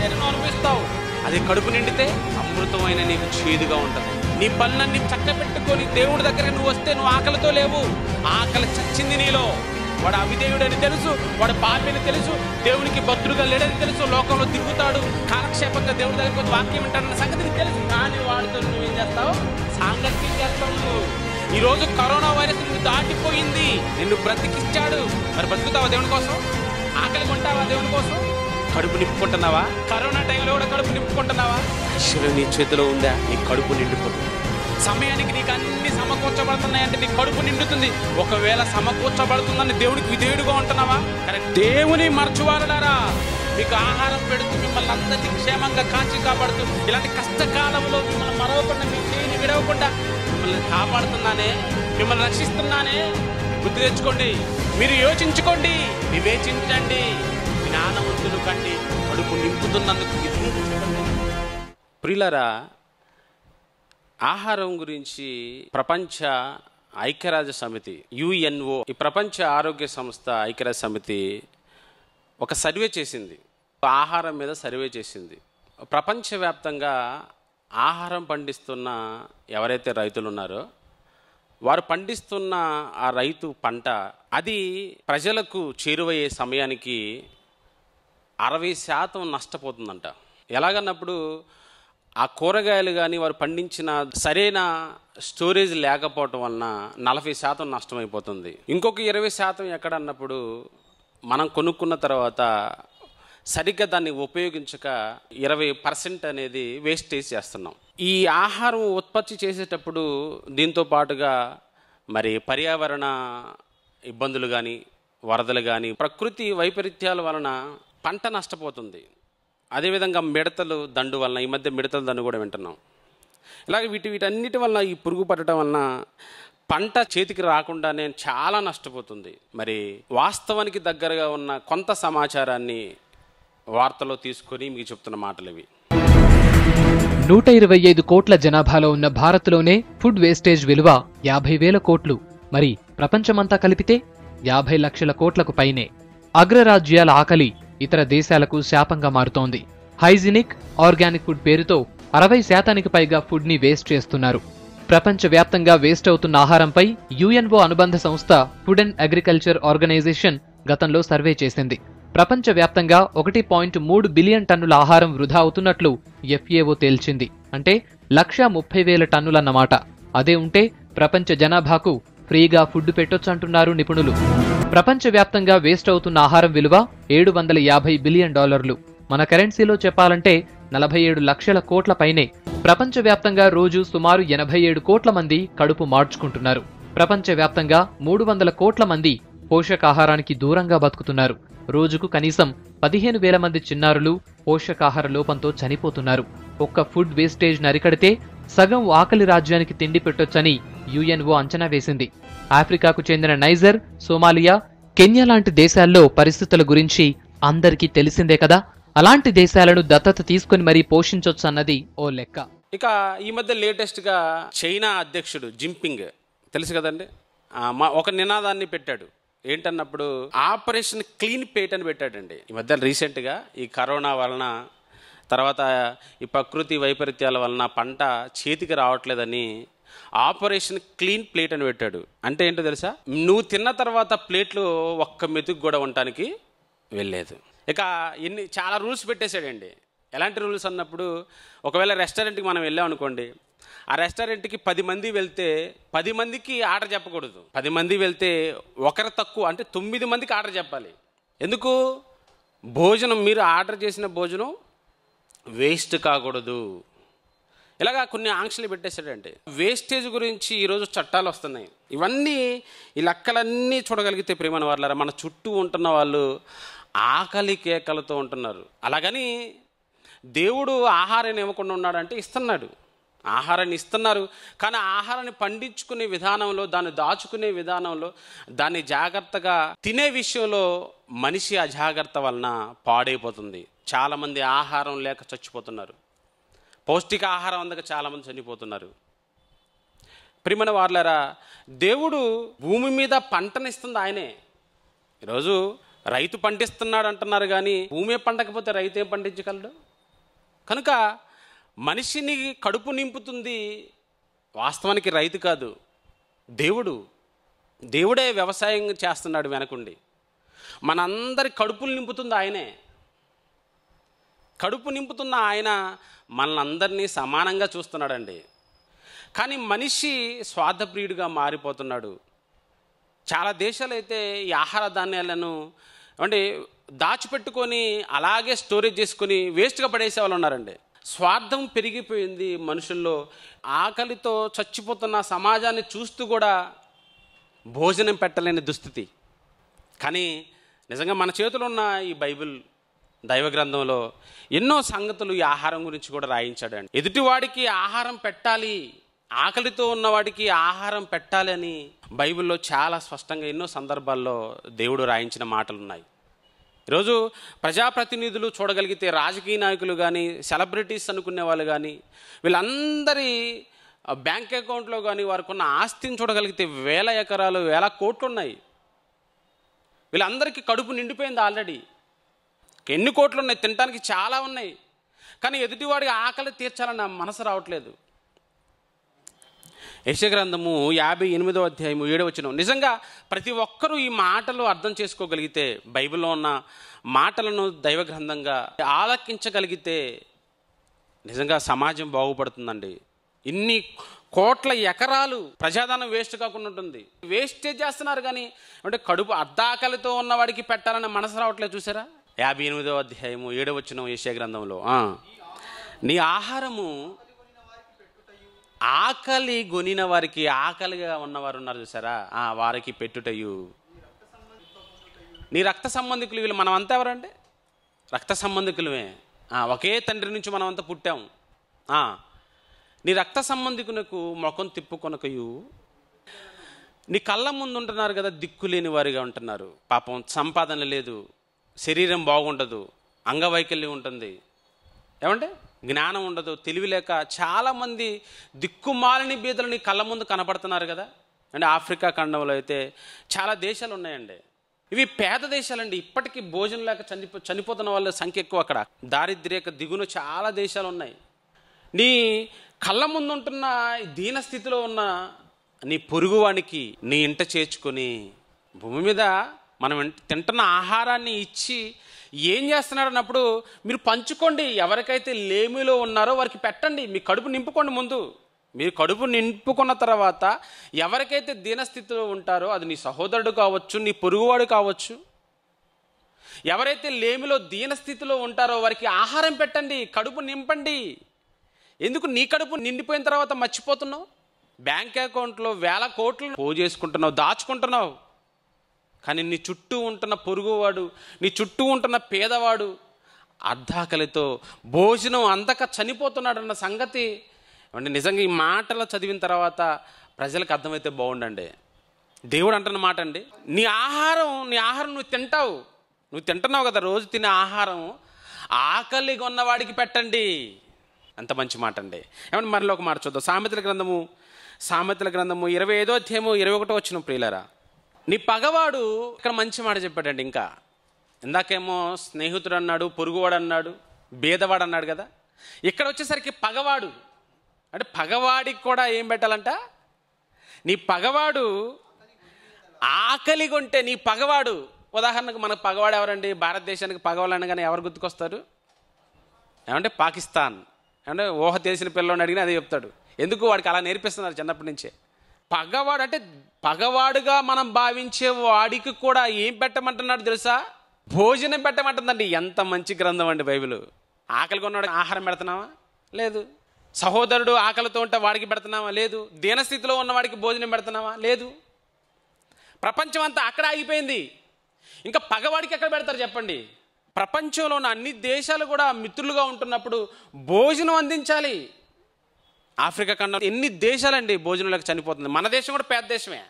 నేను అనిపిస్తావు అది కడుపు నిండితే అమృతమైన నీకు చేదుగా ఉంటుంది నీ చక్క పెట్టుకొని దేవుడి దగ్గరికి నువ్వు వస్తే నువ్వు ఆకలితో లేవు ఆకలి చచ్చింది నీలో వాడు అవిదేవుడని తెలుసు వాడు పాపిని తెలుసు దేవునికి భద్రుగా లేడని తెలుసు లోకంలో తిరుగుతాడు కాలక్షేపంగా దేవుడి దగ్గరికి వాక్యం వింటాడన్న సంగతి తెలుసు కానీ వాడితో ఏం చేస్తావు సాంగత్యం చేస్తావు నువ్వు ఈరోజు కరోనా వైరస్ నిన్ను దాటిపోయింది నిన్ను బ్రతికిచ్చాడు మరి బ్రతుకుతావా దేవుని కోసం ఆకలి కొంటావా దేవుని కోసం కడుపు నింపుకుంటున్నావా కరోనా టైంలో కూడా కడుపు నింపుకుంటున్నావా ఈశ్వరు నీ చేతిలో ఉందా నీ కడుపు నిండిపోతుంది సమయానికి నీకు అన్ని సమకూర్చబడుతున్నాయంటే నీ కడుపు నిండుతుంది ఒకవేళ సమకూర్చబడుతుందని దేవుడికి విధేయుడుగా ఉంటున్నావా కానీ దేవుని మరచువారులారా మీకు ఆహారం పెడుతూ మిమ్మల్ని అందరికీ క్షేమంగా కాచి కాపాడుతూ ఇలాంటి కష్టకాలంలో మిమ్మల్ని మరవకుండా మీ చేయిని విడవకుండా మిమ్మల్ని కాపాడుతున్నానే మిమ్మల్ని రక్షిస్తున్నానే గుర్తు తెచ్చుకోండి మీరు యోచించుకోండి వివేచించండి జ్ఞానవంతులు కంటే కడుపు నింపుతున్నందుకు ప్రిలరా ఆహారం గురించి ప్రపంచ ఐక్యరాజ్య సమితి యుఎన్ఓ ఈ ప్రపంచ ఆరోగ్య సంస్థ ఐక్యరాజ్య సమితి ఒక సర్వే చేసింది ఆహారం మీద సర్వే చేసింది ప్రపంచవ్యాప్తంగా ఆహారం పండిస్తున్న ఎవరైతే రైతులు ఉన్నారో వారు పండిస్తున్న ఆ రైతు పంట అది ప్రజలకు చేరువయ్యే సమయానికి అరవై శాతం నష్టపోతుందంట ఎలాగన్నప్పుడు ఆ కూరగాయలు కానీ వారు పండించిన సరైన స్టోరేజ్ లేకపోవటం వలన నలభై శాతం నష్టమైపోతుంది ఇంకొక ఇరవై శాతం ఎక్కడన్నప్పుడు మనం కొనుక్కున్న తర్వాత సరిగ్గా దాన్ని ఉపయోగించక ఇరవై పర్సెంట్ అనేది వేస్టేజ్ చేస్తున్నాం ఈ ఆహారం ఉత్పత్తి చేసేటప్పుడు దీంతో పాటుగా మరి పర్యావరణ ఇబ్బందులు కానీ వరదలు కానీ ప్రకృతి వైపరీత్యాల వలన పంట నష్టపోతుంది అదేవిధంగా మిడతలు దండు వలన ఈ మధ్య మిడతల దండు కూడా వింటున్నాం ఇలాగే వీటి వీటన్నిటి వలన ఈ పురుగు పట్టడం వలన పంట చేతికి రాకుండానే చాలా నష్టపోతుంది మరి వాస్తవానికి దగ్గరగా ఉన్న కొంత సమాచారాన్ని వార్తలో తీసుకొని మీకు చెప్తున్న మాటలు ఇవి నూట ఇరవై ఐదు కోట్ల జనాభాలో ఉన్న భారత్లోనే ఫుడ్ వేస్టేజ్ విలువ యాభై వేల కోట్లు మరి ప్రపంచమంతా కలిపితే యాభై లక్షల కోట్లకు పైనే అగ్రరాజ్యాల ఆకలి ఇతర దేశాలకు శాపంగా మారుతోంది హైజినిక్ ఆర్గానిక్ ఫుడ్ పేరుతో అరవై శాతానికి పైగా ఫుడ్ని వేస్ట్ చేస్తున్నారు ప్రపంచవ్యాప్తంగా వేస్ట్ అవుతున్న ఆహారంపై యుఎన్ఓ అనుబంధ సంస్థ ఫుడ్ అండ్ అగ్రికల్చర్ ఆర్గనైజేషన్ గతంలో సర్వే చేసింది ప్రపంచవ్యాప్తంగా ఒకటి పాయింట్ మూడు బిలియన్ టన్నుల ఆహారం వృధా అవుతున్నట్లు ఎఫ్ఏఓ తేల్చింది అంటే లక్ష ముప్పై వేల టన్నులన్నమాట అదే ఉంటే ప్రపంచ జనాభాకు ఫ్రీగా ఫుడ్ పెట్టొచ్చంటున్నారు నిపుణులు ప్రపంచవ్యాప్తంగా వేస్ట్ అవుతున్న ఆహారం విలువ ఏడు వందల యాభై బిలియన్ డాలర్లు మన కరెన్సీలో చెప్పాలంటే నలభై ఏడు లక్షల కోట్ల పైనే ప్రపంచవ్యాప్తంగా రోజు సుమారు ఎనభై ఏడు కోట్ల మంది కడుపు మార్చుకుంటున్నారు ప్రపంచవ్యాప్తంగా మూడు వందల కోట్ల మంది పోషకాహారానికి దూరంగా బతుకుతున్నారు రోజుకు కనీసం పదిహేను వేల మంది చిన్నారులు పోషకాహార లోపంతో చనిపోతున్నారు ఒక్క ఫుడ్ వేస్టేజ్ నరికడితే సగం ఆకలి రాజ్యానికి తిండి పెట్టొచ్చని యుఎన్ఓ అంచనా వేసింది ఆఫ్రికాకు చెందిన నైజర్ సోమాలియా కెన్యా లాంటి దేశాల్లో పరిస్థితుల గురించి అందరికీ తెలిసిందే కదా అలాంటి దేశాలను దత్తత తీసుకుని మరీ పోషించొచ్చు అన్నది ఓ లెక్క ఇక ఈ మధ్య లేటెస్ట్గా చైనా అధ్యక్షుడు జింపింగ్ తెలుసు కదండి మా ఒక నినాదాన్ని పెట్టాడు ఏంటన్నప్పుడు ఆపరేషన్ క్లీన్ పేట్ అని పెట్టాడండి ఈ మధ్య రీసెంట్గా ఈ కరోనా వలన తర్వాత ఈ ప్రకృతి వైపరీత్యాల వలన పంట చేతికి రావట్లేదని ఆపరేషన్ క్లీన్ ప్లేట్ అని పెట్టాడు అంటే ఏంటో తెలుసా నువ్వు తిన్న తర్వాత ప్లేట్లు ఒక్క మెతుకు కూడా ఉండటానికి వెళ్ళలేదు ఇక ఎన్ని చాలా రూల్స్ పెట్టేశాడండి ఎలాంటి రూల్స్ అన్నప్పుడు ఒకవేళ రెస్టారెంట్కి మనం వెళ్ళాం అనుకోండి ఆ రెస్టారెంట్కి పది మంది వెళ్తే పది మందికి ఆర్డర్ చెప్పకూడదు పది మంది వెళ్తే ఒకరు తక్కువ అంటే తొమ్మిది మందికి ఆర్డర్ చెప్పాలి ఎందుకు భోజనం మీరు ఆర్డర్ చేసిన భోజనం వేస్ట్ కాకూడదు ఇలాగా కొన్ని ఆంక్షలు పెట్టేశాడంటే వేస్టేజ్ గురించి ఈరోజు చట్టాలు వస్తున్నాయి ఇవన్నీ ఈ లెక్కలన్నీ చూడగలిగితే ప్రేమని వాళ్ళ మన చుట్టూ ఉంటున్న వాళ్ళు ఆకలి కేకలతో ఉంటున్నారు అలాగని దేవుడు ఆహారాన్ని ఇవ్వకుండా ఉన్నాడంటే ఇస్తున్నాడు ఆహారాన్ని ఇస్తున్నారు కానీ ఆహారాన్ని పండించుకునే విధానంలో దాన్ని దాచుకునే విధానంలో దాన్ని జాగ్రత్తగా తినే విషయంలో మనిషి అజాగ్రత్త వలన పాడైపోతుంది చాలామంది ఆహారం లేక చచ్చిపోతున్నారు పౌష్టికాహారం అందక చాలామంది చనిపోతున్నారు ప్రిమణ వార్లరా దేవుడు భూమి మీద పంటనిస్తుంది ఆయనే ఈరోజు రైతు పండిస్తున్నాడు అంటున్నారు కానీ భూమి పండకపోతే రైతు ఏం పండించగలడు కనుక మనిషిని కడుపు నింపుతుంది వాస్తవానికి రైతు కాదు దేవుడు దేవుడే వ్యవసాయం చేస్తున్నాడు వెనకుండి మనందరి కడుపులు నింపుతుంది ఆయనే కడుపు నింపుతున్న ఆయన మనందరినీ సమానంగా చూస్తున్నాడండి కానీ మనిషి స్వార్థప్రియుడిగా మారిపోతున్నాడు చాలా దేశాలు అయితే ఈ ఆహార ధాన్యాలను అంటే దాచిపెట్టుకొని అలాగే స్టోరేజ్ చేసుకొని వేస్ట్గా పడేసే వాళ్ళు ఉన్నారండి స్వార్థం పెరిగిపోయింది మనుషుల్లో ఆకలితో చచ్చిపోతున్న సమాజాన్ని చూస్తూ కూడా భోజనం పెట్టలేని దుస్థితి కానీ నిజంగా మన చేతిలో ఉన్న ఈ బైబిల్ దైవ గ్రంథంలో ఎన్నో సంగతులు ఈ ఆహారం గురించి కూడా రాయించాడండి ఎదుటివాడికి ఆహారం పెట్టాలి ఆకలితో ఉన్నవాడికి ఆహారం పెట్టాలని బైబిల్లో చాలా స్పష్టంగా ఎన్నో సందర్భాల్లో దేవుడు రాయించిన మాటలు ఉన్నాయి ఈరోజు ప్రజాప్రతినిధులు చూడగలిగితే రాజకీయ నాయకులు కానీ సెలబ్రిటీస్ అనుకునే వాళ్ళు కానీ వీళ్ళందరి బ్యాంక్ అకౌంట్లో కానీ వారికి ఉన్న ఆస్తిని చూడగలిగితే వేల ఎకరాలు వేల కోట్లు ఉన్నాయి వీళ్ళందరికీ కడుపు నిండిపోయింది ఆల్రెడీ ఎన్ని కోట్లు ఉన్నాయి తినడానికి చాలా ఉన్నాయి కానీ ఎదుటివాడికి ఆకలి తీర్చాలని మనసు రావట్లేదు యశగ్రంథము యాభై ఎనిమిదో అధ్యాయము ఏడవచనం నిజంగా ప్రతి ఒక్కరూ ఈ మాటలు అర్థం చేసుకోగలిగితే బైబిల్లో ఉన్న మాటలను దైవ ఆలకించగలిగితే నిజంగా సమాజం బాగుపడుతుందండి ఇన్ని కోట్ల ఎకరాలు ప్రజాదానం వేస్ట్ కాకుండా ఉంటుంది వేస్టే చేస్తున్నారు కానీ అంటే కడుపు అర్ధాకలితో ఉన్నవాడికి పెట్టాలని మనసు రావట్లేదు చూసారా యాభై ఎనిమిదో అధ్యాయము ఏడవ వచ్చిన యశా గ్రంథంలో నీ ఆహారము ఆకలి గొనిన వారికి ఆకలిగా ఉన్నవారు ఉన్నారు చూసారా వారికి పెట్టుటయు నీ రక్త సంబంధికులు వీళ్ళు మనమంతా ఎవరంటే రక్త సంబంధికులమే ఒకే తండ్రి నుంచి మనమంతా పుట్టాము నీ రక్త సంబంధికునకు ముఖం తిప్పుకొనకయు నీ కళ్ళ ముందు ఉంటున్నారు కదా దిక్కులేని వారిగా ఉంటున్నారు పాపం సంపాదన లేదు శరీరం బాగుండదు అంగవైకల్యం ఉంటుంది ఏమంటే జ్ఞానం ఉండదు తెలివి లేక చాలామంది దిక్కుమాలని బీదలని కళ్ళ ముందు కనపడుతున్నారు కదా అంటే ఆఫ్రికా ఖండంలో అయితే చాలా దేశాలు ఉన్నాయండి ఇవి పేద దేశాలండి ఇప్పటికీ భోజనం లేక చనిపో చనిపోతున్న వాళ్ళ సంఖ్య ఎక్కువ అక్కడ దారిద్ర్యక దిగున చాలా దేశాలు ఉన్నాయి నీ కళ్ళ ముందు ఉంటున్న దీనస్థితిలో ఉన్న నీ పొరుగువానికి నీ ఇంట చేర్చుకొని భూమి మీద మనం తింటున్న ఆహారాన్ని ఇచ్చి ఏం చేస్తున్నారు అన్నప్పుడు మీరు పంచుకోండి ఎవరికైతే లేమిలో ఉన్నారో వారికి పెట్టండి మీ కడుపు నింపుకోండి ముందు మీరు కడుపు నింపుకున్న తర్వాత ఎవరికైతే దీనస్థితిలో ఉంటారో అది నీ సహోదరుడు కావచ్చు నీ పొరుగువాడు కావచ్చు ఎవరైతే లేమిలో దీనస్థితిలో ఉంటారో వారికి ఆహారం పెట్టండి కడుపు నింపండి ఎందుకు నీ కడుపు నిండిపోయిన తర్వాత మర్చిపోతున్నావు బ్యాంక్ అకౌంట్లో వేల కోట్లు పోజేసుకుంటున్నావు దాచుకుంటున్నావు కానీ నీ చుట్టూ ఉంటున్న పొరుగువాడు నీ చుట్టూ ఉంటున్న పేదవాడు అర్ధాకలితో భోజనం అందక చనిపోతున్నాడన్న సంగతి అంటే నిజంగా ఈ మాటలు చదివిన తర్వాత ప్రజలకు అర్థమైతే బాగుండండి దేవుడు అంటున్న మాట అండి నీ ఆహారం నీ ఆహారం నువ్వు తింటావు నువ్వు తింటున్నావు కదా రోజు తినే ఆహారం ఆకలి ఉన్నవాడికి పెట్టండి అంత మంచి మాట అండి ఏమంటే మరలో ఒక మాట చూద్దాం సామెతల గ్రంథము సామెతల గ్రంథము ఇరవై ఐదో అధ్యాయము ఇరవై ఒకటో వచ్చిన ప్రియులరా నీ పగవాడు ఇక్కడ మంచి మాట చెప్పాడండి ఇంకా ఇందాకేమో స్నేహితుడు అన్నాడు పొరుగువాడు అన్నాడు భేదవాడు అన్నాడు కదా ఇక్కడ వచ్చేసరికి పగవాడు అంటే పగవాడికి కూడా ఏం పెట్టాలంట నీ పగవాడు ఆకలిగొంటే నీ పగవాడు ఉదాహరణకు మన పగవాడు ఎవరండి భారతదేశానికి కానీ ఎవరు గుర్తుకొస్తారు ఏమంటే పాకిస్తాన్ ఏమంటే ఊహ తెలిసిన పిల్లని అడిగినా అదే చెప్తాడు ఎందుకు వాడికి అలా నేర్పిస్తున్నారు చిన్నప్పటి నుంచే పగవాడు అంటే పగవాడుగా మనం భావించే వాడికి కూడా ఏం పెట్టమంటున్నాడు తెలుసా భోజనం పెట్టమంటుందండి ఎంత మంచి గ్రంథం అండి బైబిల్ ఆకలి కొన్నాడు ఆహారం పెడుతున్నావా లేదు సహోదరుడు ఆకలితో ఉంటే వాడికి పెడుతున్నావా లేదు దీనస్థితిలో ఉన్నవాడికి భోజనం పెడుతున్నావా లేదు ప్రపంచం అంతా అక్కడ ఆగిపోయింది ఇంకా పగవాడికి ఎక్కడ పెడతారు చెప్పండి ప్రపంచంలో ఉన్న అన్ని దేశాలు కూడా మిత్రులుగా ఉంటున్నప్పుడు భోజనం అందించాలి ఆఫ్రికా ఖండం ఎన్ని దేశాలండి భోజనాలకు చనిపోతుంది మన దేశం కూడా పేద దేశమే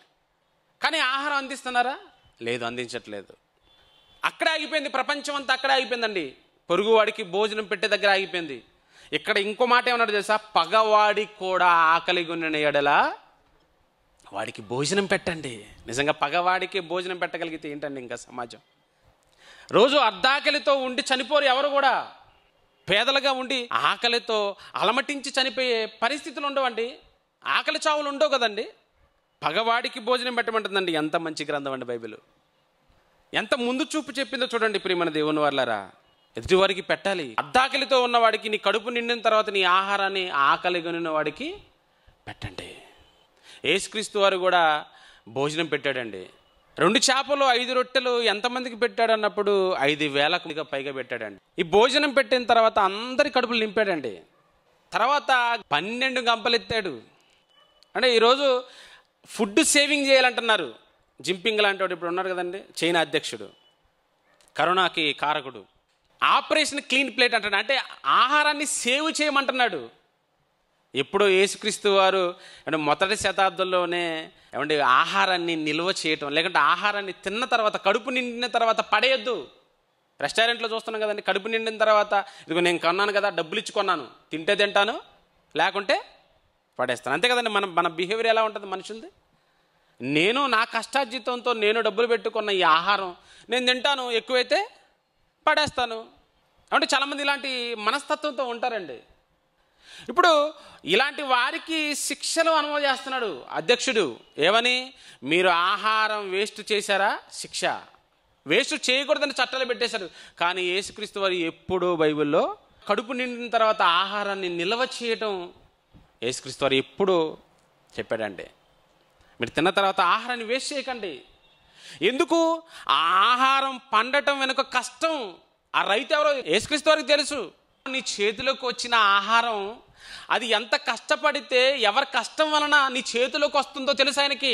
కానీ ఆహారం అందిస్తున్నారా లేదు అందించట్లేదు అక్కడ ఆగిపోయింది ప్రపంచం అంతా అక్కడే ఆగిపోయిందండి పొరుగువాడికి భోజనం పెట్టే దగ్గర ఆగిపోయింది ఇక్కడ ఇంకో మాట ఏమన్నాడు తెలుసా పగవాడికి కూడా ఆకలి గుండిన ఎడల వాడికి భోజనం పెట్టండి నిజంగా పగవాడికి భోజనం పెట్టగలిగితే ఏంటండి ఇంకా సమాజం రోజు అర్ధాకలితో ఉండి చనిపోరు ఎవరు కూడా పేదలుగా ఉండి ఆకలితో అలమటించి చనిపోయే పరిస్థితులు ఉండవండి ఆకలి చావులు ఉండవు కదండి పగవాడికి భోజనం పెట్టమంటుందండి ఎంత మంచి గ్రంథం అండి బైబిల్ ఎంత ముందు చూపు చెప్పిందో చూడండి ప్రియమణ దేవుని వాళ్ళరా ఎదుటివారికి పెట్టాలి అద్దాకలితో ఉన్నవాడికి నీ కడుపు నిండిన తర్వాత నీ ఆహారాన్ని ఆకలి కొనిన వాడికి పెట్టండి ఏసుక్రీస్తు వారు కూడా భోజనం పెట్టాడండి రెండు చేపలు ఐదు రొట్టెలు ఎంతమందికి పెట్టాడు అన్నప్పుడు ఐదు వేలకు పైగా పెట్టాడండి ఈ భోజనం పెట్టిన తర్వాత అందరి కడుపులు నింపాడండి తర్వాత పన్నెండు గంపలెత్తాడు అంటే ఈరోజు ఫుడ్ సేవింగ్ చేయాలంటున్నారు జింపింగ్ లాంటి వాడు ఇప్పుడు ఉన్నారు కదండి చైనా అధ్యక్షుడు కరోనాకి కారకుడు ఆపరేషన్ క్లీన్ ప్లేట్ అంటాడు అంటే ఆహారాన్ని సేవ్ చేయమంటున్నాడు ఎప్పుడో యేసుక్రీస్తు వారు మొదటి శతాబ్దంలోనే ఏమంటే ఆహారాన్ని నిల్వ చేయటం లేకుంటే ఆహారాన్ని తిన్న తర్వాత కడుపు నిండిన తర్వాత పడేయద్దు రెస్టారెంట్లో చూస్తున్నాం కదండి కడుపు నిండిన తర్వాత ఇదిగో నేను కొన్నాను కదా డబ్బులు ఇచ్చి కొన్నాను తింటే తింటాను లేకుంటే పడేస్తాను అంతే కదండి మన మన బిహేవియర్ ఎలా ఉంటుంది మనుషులది నేను నా కష్టార్జితంతో నేను డబ్బులు పెట్టుకున్న ఈ ఆహారం నేను తింటాను ఎక్కువైతే పడేస్తాను అంటే చాలామంది ఇలాంటి మనస్తత్వంతో ఉంటారండి ఇప్పుడు ఇలాంటి వారికి శిక్షలు చేస్తున్నాడు అధ్యక్షుడు ఏమని మీరు ఆహారం వేస్ట్ చేశారా శిక్ష వేస్ట్ చేయకూడదని చట్టాలు పెట్టేశారు కానీ యేసుక్రీస్తు వారు ఎప్పుడూ బైబిల్లో కడుపు నిండిన తర్వాత ఆహారాన్ని నిల్వ చేయటం యేసుక్రీస్తు వారు ఎప్పుడూ చెప్పాడండి మీరు తిన్న తర్వాత ఆహారాన్ని వేస్ట్ చేయకండి ఎందుకు ఆ ఆహారం పండటం వెనుక కష్టం ఆ రైతు ఎవరో యేసుక్రీస్తు వారికి తెలుసు నీ చేతిలోకి వచ్చిన ఆహారం అది ఎంత కష్టపడితే ఎవరి కష్టం వలన నీ చేతిలోకి వస్తుందో తెలుసు ఆయనకి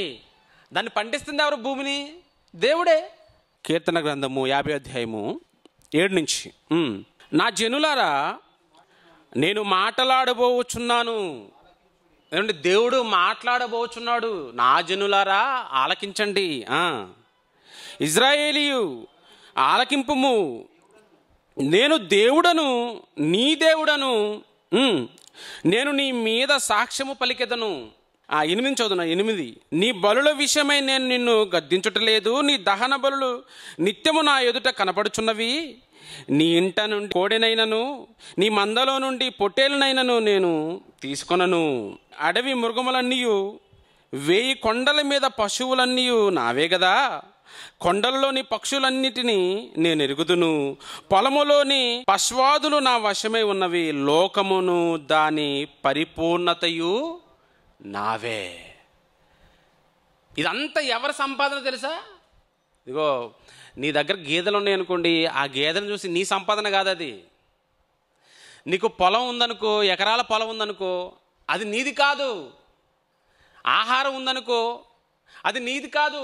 దాన్ని పండిస్తుంది ఎవరు భూమిని దేవుడే కీర్తన గ్రంథము యాభై అధ్యాయము ఏడు నుంచి నా జనులారా నేను మాట్లాడబోచున్నాను ఏమంటే దేవుడు మాట్లాడబోచున్నాడు నా జనులారా ఆలకించండి ఇజ్రాయేలీయు ఆలకింపుము నేను దేవుడను నీ దేవుడను నేను నీ మీద సాక్ష్యము పలికెదను ఆ ఎనిమిది చదువున ఎనిమిది నీ బలుల విషయమై నేను నిన్ను గద్దించుటలేదు నీ దహన బలులు నిత్యము నా ఎదుట కనపడుచున్నవి నీ ఇంట నుండి కోడెనైనను నీ మందలో నుండి పొట్టేలనైనను నేను తీసుకొనను అడవి మృగములన్నీ వేయి కొండల మీద పశువులన్నీ నావే కదా కొండల్లోని పక్షులన్నిటినీ నేను ఎరుగుదును పొలములోని పశ్వాదులు నా వశమై ఉన్నవి లోకమును దాని పరిపూర్ణతయు నావే ఇదంతా ఎవరి సంపాదన తెలుసా ఇదిగో నీ దగ్గర గేదెలు ఉన్నాయనుకోండి ఆ గేదెను చూసి నీ సంపాదన కాదు అది నీకు పొలం ఉందనుకో ఎకరాల పొలం ఉందనుకో అది నీది కాదు ఆహారం ఉందనుకో అది నీది కాదు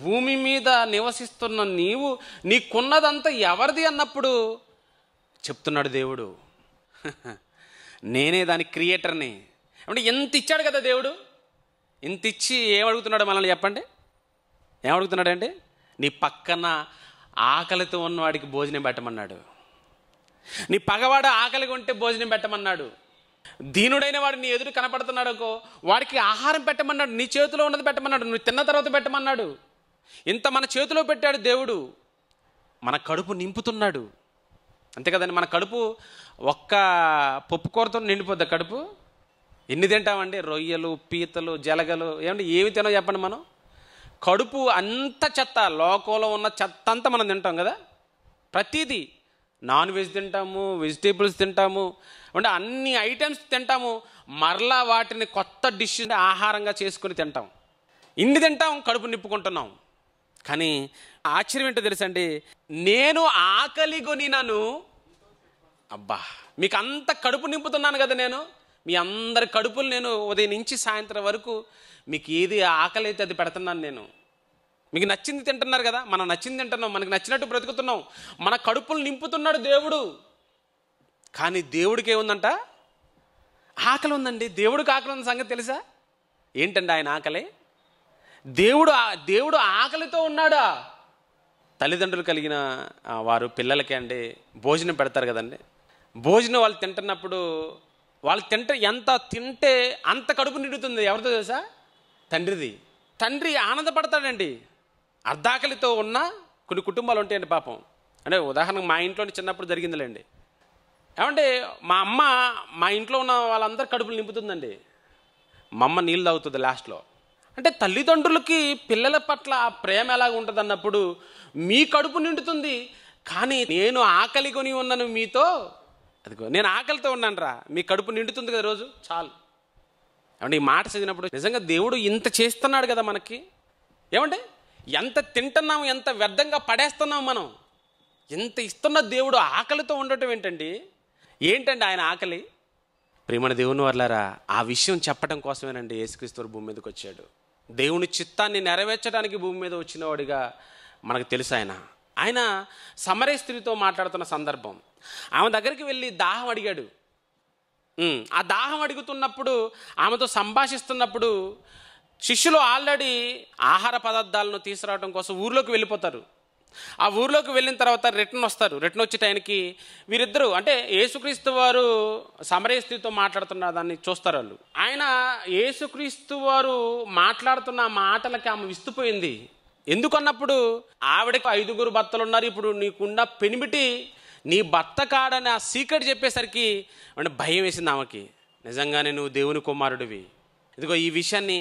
భూమి మీద నివసిస్తున్న నీవు నీకున్నదంతా ఎవరిది అన్నప్పుడు చెప్తున్నాడు దేవుడు నేనే దాని క్రియేటర్ని అంటే ఎంత ఇచ్చాడు కదా దేవుడు ఇంత ఇచ్చి ఏమడుగుతున్నాడు మనల్ని చెప్పండి అండి నీ పక్కన ఆకలితో ఉన్నవాడికి భోజనం పెట్టమన్నాడు నీ పగవాడు ఆకలిగా ఉంటే భోజనం పెట్టమన్నాడు దీనుడైన వాడు నీ ఎదురు కనపడుతున్నాడు వాడికి ఆహారం పెట్టమన్నాడు నీ చేతిలో ఉన్నది పెట్టమన్నాడు నువ్వు తిన్న తర్వాత పెట్టమన్నాడు ఇంత మన చేతిలో పెట్టాడు దేవుడు మన కడుపు నింపుతున్నాడు అంతే కదండి మన కడుపు ఒక్క పప్పు కూరతో నిండిపోద్ది కడుపు ఎన్ని తింటామండి రొయ్యలు పీతలు జలగలు ఏమంటే ఏమి తినో చెప్పండి మనం కడుపు అంత చెత్త లోకంలో ఉన్న చెత్త అంతా మనం తింటాం కదా ప్రతిదీ నాన్ వెజ్ తింటాము వెజిటేబుల్స్ తింటాము అంటే అన్ని ఐటమ్స్ తింటాము మరలా వాటిని కొత్త డిష్ ఆహారంగా చేసుకుని తింటాం ఇన్ని తింటాం కడుపు నింపుకుంటున్నాం కానీ ఆశ్చర్యం ఏంటో తెలుసండి నేను కొని నన్ను అబ్బా మీకు అంత కడుపు నింపుతున్నాను కదా నేను మీ అందరి కడుపులు నేను ఉదయం నుంచి సాయంత్రం వరకు మీకు ఏది ఆకలి అయితే అది పెడుతున్నాను నేను మీకు నచ్చింది తింటున్నారు కదా మనం నచ్చింది తింటున్నాం మనకు నచ్చినట్టు బ్రతుకుతున్నాం మన కడుపులు నింపుతున్నాడు దేవుడు కానీ దేవుడికి ఏముందంట ఆకలి ఉందండి దేవుడికి ఆకలి ఉన్న సంగతి తెలుసా ఏంటండి ఆయన ఆకలి దేవుడు దేవుడు ఆకలితో ఉన్నాడా తల్లిదండ్రులు కలిగిన వారు పిల్లలకి అండి భోజనం పెడతారు కదండి భోజనం వాళ్ళు తింటున్నప్పుడు వాళ్ళు తింటే ఎంత తింటే అంత కడుపు నిండుతుంది ఎవరితో తెలుసా తండ్రిది తండ్రి ఆనందపడతాడండి అర్ధాకలితో ఉన్న కొన్ని కుటుంబాలు ఉంటాయండి పాపం అంటే ఉదాహరణకు మా ఇంట్లో చిన్నప్పుడు జరిగిందిలేండి ఏమంటే మా అమ్మ మా ఇంట్లో ఉన్న వాళ్ళందరూ కడుపులు నింపుతుందండి మా అమ్మ నీళ్ళు తాగుతుంది లాస్ట్లో అంటే తల్లిదండ్రులకి పిల్లల పట్ల ఆ ప్రేమ ఎలాగ ఉంటుంది అన్నప్పుడు మీ కడుపు నిండుతుంది కానీ నేను ఆకలి కొని ఉన్నాను మీతో అదిగో నేను ఆకలితో ఉన్నాను రా మీ కడుపు నిండుతుంది కదా రోజు చాలు ఏమంటే ఈ మాట చదివినప్పుడు నిజంగా దేవుడు ఇంత చేస్తున్నాడు కదా మనకి ఏమంటే ఎంత తింటున్నాం ఎంత వ్యర్థంగా పడేస్తున్నాం మనం ఎంత ఇస్తున్న దేవుడు ఆకలితో ఉండటం ఏంటండి ఏంటండి ఆయన ఆకలి ప్రేమణ దేవుని వర్లారా ఆ విషయం చెప్పడం కోసమేనండి యేసుక్రీస్తుడు భూమి మీదకి వచ్చాడు దేవుని చిత్తాన్ని నెరవేర్చడానికి భూమి మీద వచ్చినవాడిగా మనకు తెలుసు ఆయన ఆయన సమరే స్త్రీతో మాట్లాడుతున్న సందర్భం ఆమె దగ్గరికి వెళ్ళి దాహం అడిగాడు ఆ దాహం అడుగుతున్నప్పుడు ఆమెతో సంభాషిస్తున్నప్పుడు శిష్యులు ఆల్రెడీ ఆహార పదార్థాలను తీసుకురావడం కోసం ఊర్లోకి వెళ్ళిపోతారు ఆ ఊర్లోకి వెళ్ళిన తర్వాత రిటర్న్ వస్తారు రిటర్న్ వచ్చే టైంకి వీరిద్దరూ అంటే యేసుక్రీస్తు వారు సమరయ స్థితితో మాట్లాడుతున్న దాన్ని చూస్తారు వాళ్ళు ఆయన యేసుక్రీస్తు వారు మాట్లాడుతున్న మాటలకి ఆమె విస్తుపోయింది ఎందుకన్నప్పుడు ఆవిడకి ఐదుగురు భర్తలు ఉన్నారు ఇప్పుడు నీకున్న పెనిమిటి నీ భర్త కాడని ఆ సీక్రెట్ చెప్పేసరికి అంటే భయం వేసింది ఆమెకి నిజంగానే నువ్వు దేవుని కుమారుడివి ఇదిగో ఈ విషయాన్ని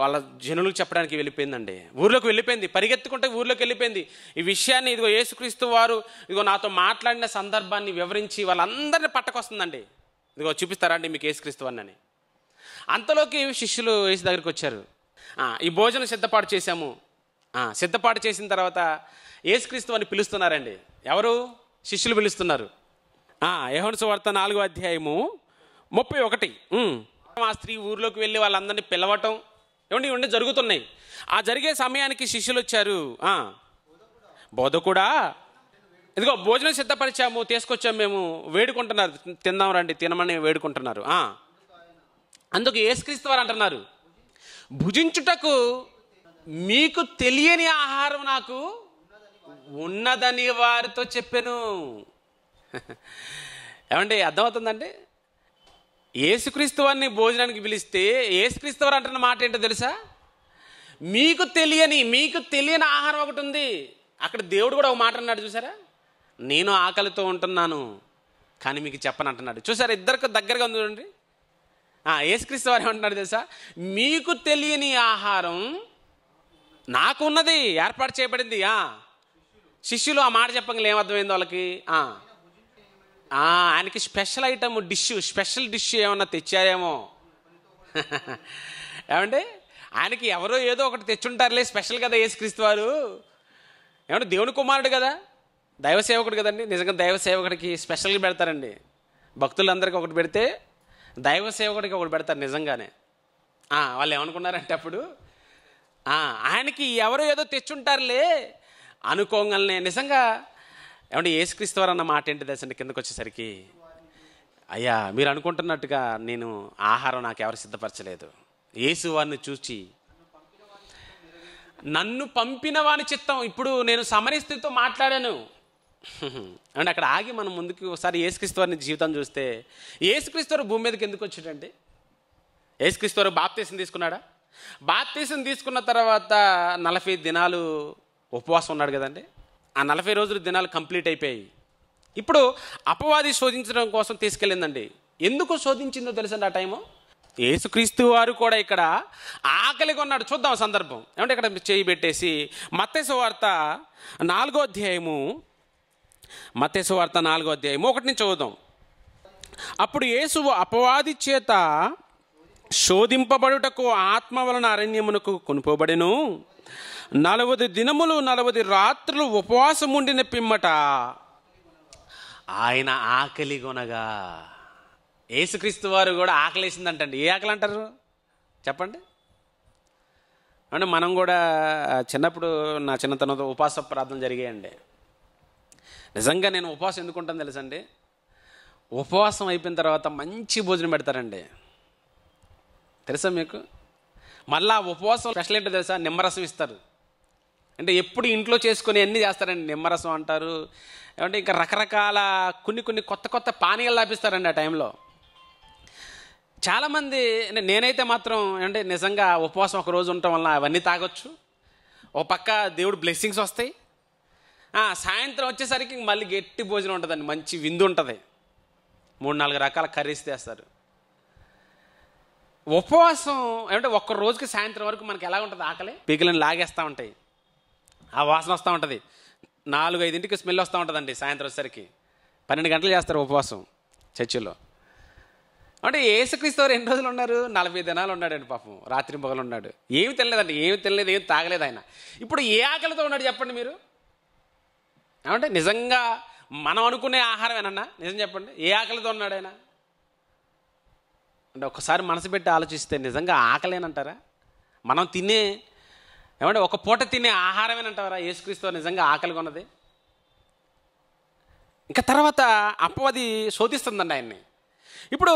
వాళ్ళ జనులకు చెప్పడానికి వెళ్ళిపోయిందండి ఊర్లోకి వెళ్ళిపోయింది పరిగెత్తుకుంటే ఊర్లోకి వెళ్ళిపోయింది ఈ విషయాన్ని ఇదిగో యేసుక్రీస్తు వారు ఇదిగో నాతో మాట్లాడిన సందర్భాన్ని వివరించి వాళ్ళందరినీ పట్టకొస్తుందండి ఇదిగో చూపిస్తారా అండి మీకు యేసుక్రీస్తు అని అంతలోకి శిష్యులు వేసి దగ్గరికి వచ్చారు ఈ భోజనం సిద్ధపాటు చేశాము సిద్ధపాటు చేసిన తర్వాత యేసుక్రీస్తు అని పిలుస్తున్నారండి ఎవరు శిష్యులు పిలుస్తున్నారు యహోన్సు వార్త నాలుగో అధ్యాయము ముప్పై ఒకటి ఆ స్త్రీ ఊర్లోకి వెళ్ళి వాళ్ళందరినీ పిలవటం ఏమండి ఇవన్నీ జరుగుతున్నాయి ఆ జరిగే సమయానికి శిష్యులు వచ్చారు బోధకుడా ఇదిగో భోజనం సిద్ధపరిచాము తీసుకొచ్చాము మేము వేడుకుంటున్నారు తిందాం రండి తినమని వేడుకుంటున్నారు అందుకు ఏసుక్రీస్తు వారు అంటున్నారు భుజించుటకు మీకు తెలియని ఆహారం నాకు ఉన్నదని వారితో చెప్పాను ఏమండి అర్థమవుతుందండి వారిని భోజనానికి పిలిస్తే ఏసుక్రీస్తువారు అంటున్న మాట ఏంటో తెలుసా మీకు తెలియని మీకు తెలియని ఆహారం ఒకటి ఉంది అక్కడ దేవుడు కూడా ఒక మాట అన్నాడు చూసారా నేను ఆకలితో ఉంటున్నాను కానీ మీకు చెప్పను అంటున్నాడు చూసారా ఇద్దరికి దగ్గరగా ఉంది చూడండి ఏసుక్రీస్తు వారు ఏమంటున్నాడు తెలుసా మీకు తెలియని ఆహారం నాకు ఉన్నది ఏర్పాటు చేయబడింది శిష్యులు ఆ మాట చెప్పంగా ఏమర్థమైంది వాళ్ళకి ఆయనకి special item dish special dish ఏమన్నా తెచ్చారేమో ఏమంటే ఆయనకి ఎవరో ఏదో ఒకటి తెచ్చుంటారులే స్పెషల్ కదా యేసుక్రీస్తు వారు ఏమంటే దేవుని కుమారుడు కదా దైవ సేవకుడు కదండి నిజంగా దైవ సేవకుడికి స్పెషల్గా పెడతారండి భక్తులందరికీ ఒకటి పెడితే దైవ సేవకుడికి ఒకటి పెడతారు నిజంగానే వాళ్ళు ఏమనుకున్నారంటే అప్పుడు ఆయనకి ఎవరో ఏదో తెచ్చుంటారులే అనుకోగలనే నిజంగా ఏమంటే ఏసుక్రీస్తు వారు అన్న మాట ఏంటి దశండి కిందకు వచ్చేసరికి అయ్యా మీరు అనుకుంటున్నట్టుగా నేను ఆహారం నాకు ఎవరు సిద్ధపరచలేదు ఏసు వారిని చూచి నన్ను పంపిన వాని చిత్తం ఇప్పుడు నేను సమరస్థితితో మాట్లాడాను అండ్ అక్కడ ఆగి మనం ముందుకు ఒకసారి వారిని జీవితం చూస్తే ఏసుక్రీస్తువారు భూమి మీదకి ఎందుకు వచ్చాడండి ఏసుక్రీస్తువారు బాప్తీసం తీసుకున్నాడా బాప్తీసం తీసుకున్న తర్వాత నలభై దినాలు ఉపవాసం ఉన్నాడు కదండి ఆ నలభై రోజుల దినాలు కంప్లీట్ అయిపోయాయి ఇప్పుడు అపవాది శోధించడం కోసం తీసుకెళ్ళిందండి ఎందుకు శోధించిందో తెలుసండి ఆ టైము యేసుక్రీస్తు వారు కూడా ఇక్కడ ఆకలిగా ఉన్నాడు చూద్దాం సందర్భం ఏమంటే ఇక్కడ చేయి పెట్టేసి మత్స్సు వార్త నాలుగో అధ్యాయము మత్స్సు వార్త నాలుగో అధ్యాయము ఒకటి నుంచి చూద్దాం అప్పుడు యేసు అపవాది చేత శోధింపబడుటకు ఆత్మ వలన అరణ్యమునకు కొనుపోబడెను నలవది దినములు నలవది రాత్రులు ఉపవాసం ఉండిన పిమ్మట ఆయన ఆకలి కొనగా యేసుక్రీస్తు వారు కూడా ఆకలేసిందంటండి ఏ ఆకలి అంటారు చెప్పండి అంటే మనం కూడా చిన్నప్పుడు నా చిన్నతనంతో ఉపాస ప్రార్థన జరిగాయండి నిజంగా నేను ఉపవాసం ఎందుకుంటాను తెలుసండి ఉపవాసం అయిపోయిన తర్వాత మంచి భోజనం పెడతారండి తెలుసా మీకు మళ్ళా ఉపవాసం స్పెషల్ ఏంటో తెలుసా నిమ్మరసం ఇస్తారు అంటే ఎప్పుడు ఇంట్లో చేసుకుని అన్నీ చేస్తారండి నిమ్మరసం అంటారు ఏమంటే ఇంకా రకరకాల కొన్ని కొన్ని కొత్త కొత్త పానీయాలు లాపిస్తారండి ఆ టైంలో చాలామంది నేనైతే మాత్రం అంటే నిజంగా ఉపవాసం ఒక రోజు ఉండటం వల్ల అవన్నీ తాగొచ్చు ఒక పక్క దేవుడు బ్లెస్సింగ్స్ వస్తాయి సాయంత్రం వచ్చేసరికి మళ్ళీ గట్టి భోజనం ఉంటుందండి మంచి విందు ఉంటుంది మూడు నాలుగు రకాల కర్రీస్ తీస్తారు ఉపవాసం ఏమంటే ఒక్క రోజుకి సాయంత్రం వరకు మనకి ఎలా ఉంటుంది ఆకలి పీకలను లాగేస్తూ ఉంటాయి ఆ వాసన వస్తూ ఉంటుంది నాలుగు ఐదింటికి స్మెల్ వస్తూ ఉంటుందండి సాయంత్రం వచ్చేసరికి పన్నెండు గంటలు చేస్తారు ఉపవాసం చర్చిలో అంటే ఏసుక్రీస్తు వారు ఎన్ని రోజులు ఉన్నారు నలభై దినాలు ఉన్నాడండి పాపం రాత్రి పొగలు ఉన్నాడు ఏమి తినలేదండి ఏమి తినలేదు ఏమి తాగలేదు ఆయన ఇప్పుడు ఏ ఆకలితో ఉన్నాడు చెప్పండి మీరు ఏమంటే నిజంగా మనం అనుకునే ఆహారం ఏనన్నా నిజం చెప్పండి ఏ ఆకలితో ఉన్నాడు ఆయన అంటే ఒక్కసారి మనసు పెట్టి ఆలోచిస్తే నిజంగా ఆకలేనంటారా మనం తినే ఏమంటే ఒక పూట తినే ఆహారమేనంటారా యేసుక్రీస్తు నిజంగా ఆకలి ఉన్నది ఇంకా తర్వాత అప్పవది శోధిస్తుందండి ఆయన్ని ఇప్పుడు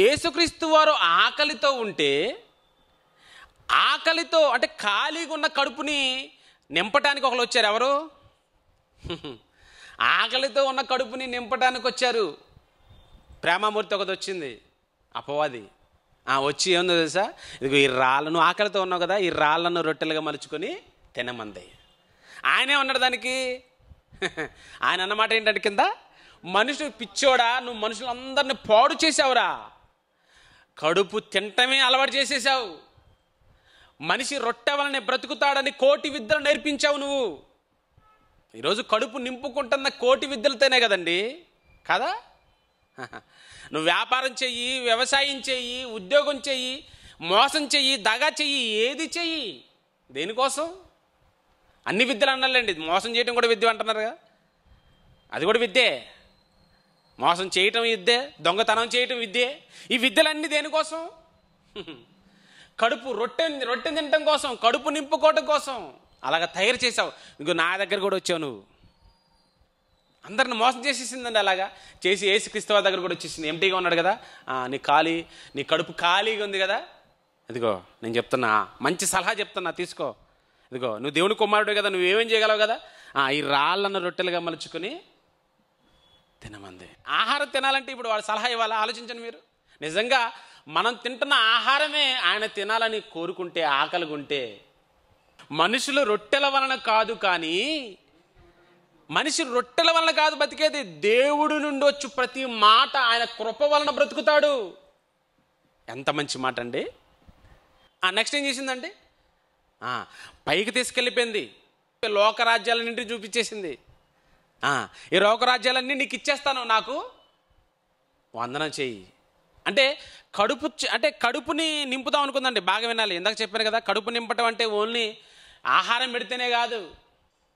యేసుక్రీస్తు వారు ఆకలితో ఉంటే ఆకలితో అంటే ఖాళీగా ఉన్న కడుపుని నింపటానికి ఒకరు వచ్చారు ఎవరు ఆకలితో ఉన్న కడుపుని నింపడానికి వచ్చారు ప్రేమామూర్తి ఒకటి వచ్చింది అపవాది వచ్చి ఏముందో తెలుసా ఇదిగో ఈ రాళ్ళను ఆకలితో ఉన్నావు కదా ఈ రాళ్ళను రొట్టెలుగా మలుచుకొని తినమంది ఆయనే ఉన్నాడు దానికి ఆయన అన్నమాట ఏంటంటే కింద మనుషులు పిచ్చోడా నువ్వు మనుషులందరిని పాడు చేసావురా కడుపు తింటమే అలవాటు చేసేసావు మనిషి రొట్టె వలనే బ్రతుకుతాడని కోటి విద్యలు నేర్పించావు నువ్వు ఈరోజు కడుపు నింపుకుంటున్న కోటి విద్యలతోనే కదండి కదా నువ్వు వ్యాపారం చెయ్యి వ్యవసాయం చెయ్యి ఉద్యోగం చెయ్యి మోసం చెయ్యి దగా చెయ్యి ఏది చెయ్యి దేనికోసం అన్ని విద్యలు అన్నాలండి మోసం చేయటం కూడా విద్య అంటున్నారుగా అది కూడా విద్యే మోసం చేయటం విద్యే దొంగతనం చేయటం విద్యే ఈ విద్యలన్నీ దేనికోసం కడుపు రొట్టె రొట్టె తినటం కోసం కడుపు నింపుకోవటం కోసం అలాగ తయారు చేసావు ఇంకో నా దగ్గర కూడా వచ్చావు నువ్వు అందరిని మోసం చేసేసిందండి అలాగా చేసి ఏసి క్రిస్తవ దగ్గర కూడా వచ్చేసింది ఎంటీగా ఉన్నాడు కదా నీ ఖాళీ నీ కడుపు ఖాళీగా ఉంది కదా ఇదిగో నేను చెప్తున్నా మంచి సలహా చెప్తున్నా తీసుకో ఇదిగో నువ్వు దేవుని కుమారుడు కదా నువ్వు ఏమేం చేయగలవు కదా ఈ రాళ్ళన్న రొట్టెలుగా మలుచుకొని తినమంది ఆహారం తినాలంటే ఇప్పుడు వాళ్ళ సలహా ఇవ్వాలా ఆలోచించండి మీరు నిజంగా మనం తింటున్న ఆహారమే ఆయన తినాలని కోరుకుంటే ఆకలిగుంటే మనుషులు రొట్టెల వలన కాదు కానీ మనిషి రొట్టెల వలన కాదు బతికేది దేవుడు నుండి వచ్చు ప్రతి మాట ఆయన కృప వలన బ్రతుకుతాడు ఎంత మంచి మాట అండి నెక్స్ట్ ఏం చేసిందండి పైకి తీసుకెళ్ళిపోయింది లోకరాజ్యాలన్నింటినీ చూపించేసింది ఈ లోకరాజ్యాలన్నీ నీకు ఇచ్చేస్తాను నాకు వందనం చెయ్యి అంటే కడుపు అంటే కడుపుని నింపుదాం అనుకుందండి బాగా వినాలి ఇందాక చెప్పాను కదా కడుపు నింపటం అంటే ఓన్లీ ఆహారం పెడితేనే కాదు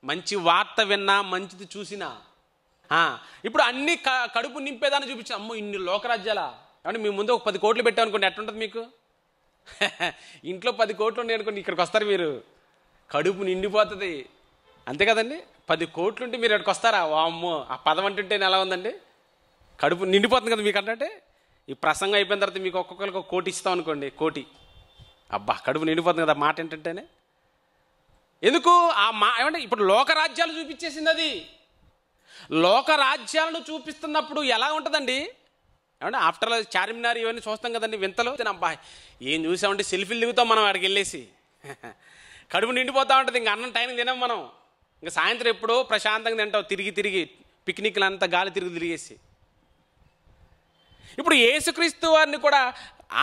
మంచి వార్త విన్నా మంచిది చూసినా ఇప్పుడు అన్ని కడుపు నింపేదాన్ని చూపించా అమ్మో ఇన్ని లోకరాజ్యాలా కాబట్టి మీ ముందు ఒక పది కోట్లు అనుకోండి ఎట్లుంటుంది మీకు ఇంట్లో పది కోట్లు ఉన్నాయి అనుకోండి ఇక్కడికి వస్తారు మీరు కడుపు నిండిపోతుంది అంతే కదండి పది కోట్లు ఉంటే మీరు ఇక్కడికి వస్తారా వామ్మో ఆ పదం అంటుంటే ఎలా ఉందండి కడుపు నిండిపోతుంది కదా మీకు అంటే ఈ ప్రసంగం అయిపోయిన తర్వాత మీకు ఒక్కొక్కరికి ఒక కోటి ఇస్తాం అనుకోండి కోటి అబ్బా కడుపు నిండిపోతుంది కదా మాట ఏంటంటేనే ఎందుకు ఆ మా ఏమంటే ఇప్పుడు లోకరాజ్యాలు చూపించేసింది అది లోకరాజ్యాలను చూపిస్తున్నప్పుడు ఎలా ఉంటుందండి ఏమంటే ఆఫ్టర్ చార్మినార్ ఇవన్నీ చూస్తాం కదండి వింతలు అబ్బా ఏం చూసామంటే సెల్ఫీలు దిగుతాం మనం అక్కడికి వెళ్ళేసి కడుపు నిండిపోతూ ఉంటుంది ఇంక అన్నం టైం తినాం మనం ఇంకా సాయంత్రం ఎప్పుడో ప్రశాంతంగా తింటావు తిరిగి తిరిగి పిక్నిక్లు అంతా గాలి తిరిగి తిరిగేసి ఇప్పుడు యేసుక్రీస్తు వారిని కూడా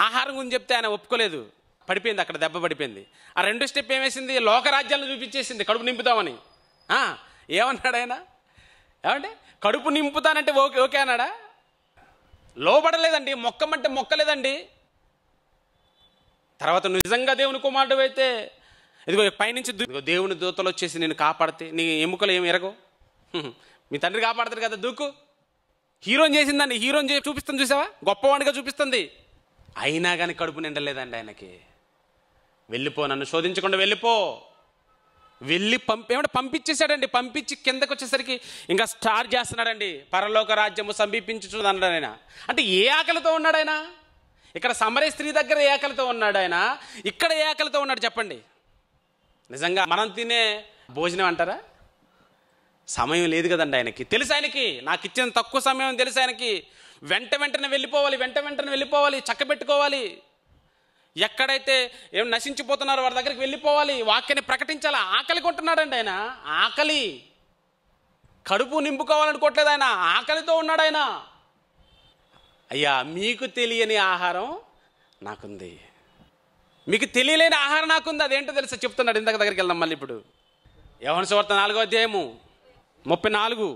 ఆహారం గురించి చెప్తే ఆయన ఒప్పుకోలేదు పడిపోయింది అక్కడ దెబ్బ పడిపోయింది ఆ రెండు స్టెప్ ఏమేసింది లోకరాజ్యాలను చూపించేసింది కడుపు నింపుతామని ఏమన్నాడు ఆయన ఏమంటే కడుపు నింపుతానంటే ఓకే ఓకే అన్నాడా లోబడలేదండి మొక్కమంటే మొక్కలేదండి తర్వాత నిజంగా దేవుని కుమారుడు అయితే ఇదిగో పైనుంచి దేవుని దూతలు వచ్చేసి నేను కాపాడితే నీ ఎముకలు ఏమి ఎరగవు మీ తండ్రి కాపాడతారు కదా దూకు హీరోయిన్ చేసిందండి హీరోయిన్ చూపిస్తుంది చూసావా గొప్పవాడిగా చూపిస్తుంది అయినా కానీ కడుపు నిండలేదండి ఆయనకి వెళ్ళిపో నన్ను శోధించకుండా వెళ్ళిపో వెళ్ళి పంపి ఏమంటే పంపించేశాడండి పంపించి కిందకు వచ్చేసరికి ఇంకా స్టార్ చేస్తున్నాడండి పరలోక రాజ్యము సమీపించుతుంది అన్నాడు ఆయన అంటే ఏ ఆకలితో ఉన్నాడు ఆయన ఇక్కడ సమరయ స్త్రీ దగ్గర ఏ ఆకలితో ఉన్నాడు ఆయన ఇక్కడ ఏ ఆకలితో ఉన్నాడు చెప్పండి నిజంగా మనం తినే భోజనం అంటారా సమయం లేదు కదండి ఆయనకి తెలుసు ఆయనకి నాకు ఇచ్చిన తక్కువ సమయం తెలుసు ఆయనకి వెంట వెంటనే వెళ్ళిపోవాలి వెంట వెంటనే వెళ్ళిపోవాలి చక్కబెట్టుకోవాలి ఎక్కడైతే ఏం నశించిపోతున్నారో వారి దగ్గరికి వెళ్ళిపోవాలి వాక్యాన్ని ప్రకటించాలి ఆకలి కొంటున్నాడండి ఆయన ఆకలి కడుపు నింపుకోవాలనుకోవట్లేదు ఆయన ఆకలితో ఉన్నాడు ఆయన అయ్యా మీకు తెలియని ఆహారం నాకుంది మీకు తెలియలేని ఆహారం నాకుంది అదేంటో తెలుసా చెప్తున్నాడు ఇందాక దగ్గరికి వెళ్దాం మళ్ళీ ఇప్పుడు యవన సువార్త నాలుగో అధ్యాయము ముప్పై నాలుగు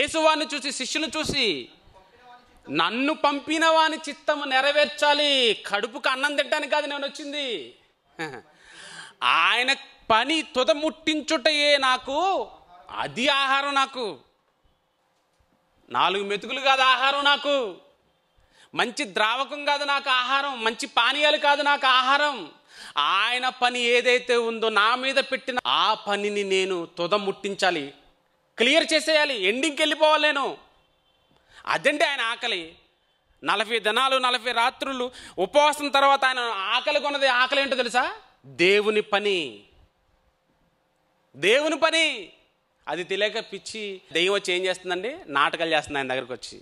ఏసువాన్ని చూసి శిష్యుని చూసి నన్ను పంపిన వాని చిత్తము నెరవేర్చాలి కడుపుకు అన్నం తింటానికి కాదు నేను వచ్చింది ఆయన పని తుద ముట్టించుటయే నాకు అది ఆహారం నాకు నాలుగు మెతుకులు కాదు ఆహారం నాకు మంచి ద్రావకం కాదు నాకు ఆహారం మంచి పానీయాలు కాదు నాకు ఆహారం ఆయన పని ఏదైతే ఉందో నా మీద పెట్టిన ఆ పనిని నేను తుద ముట్టించాలి క్లియర్ చేసేయాలి ఎండింగ్కి వెళ్ళిపోవాలి నేను అదండి ఆయన ఆకలి నలభై దినాలు నలభై రాత్రులు ఉపవాసం తర్వాత ఆయన ఆకలి కొన్నది ఆకలి ఏంటో తెలుసా దేవుని పని దేవుని పని అది తెలియక పిచ్చి దెయ్యం వచ్చి ఏం చేస్తుందండి నాటకాలు చేస్తుంది ఆయన దగ్గరకు వచ్చి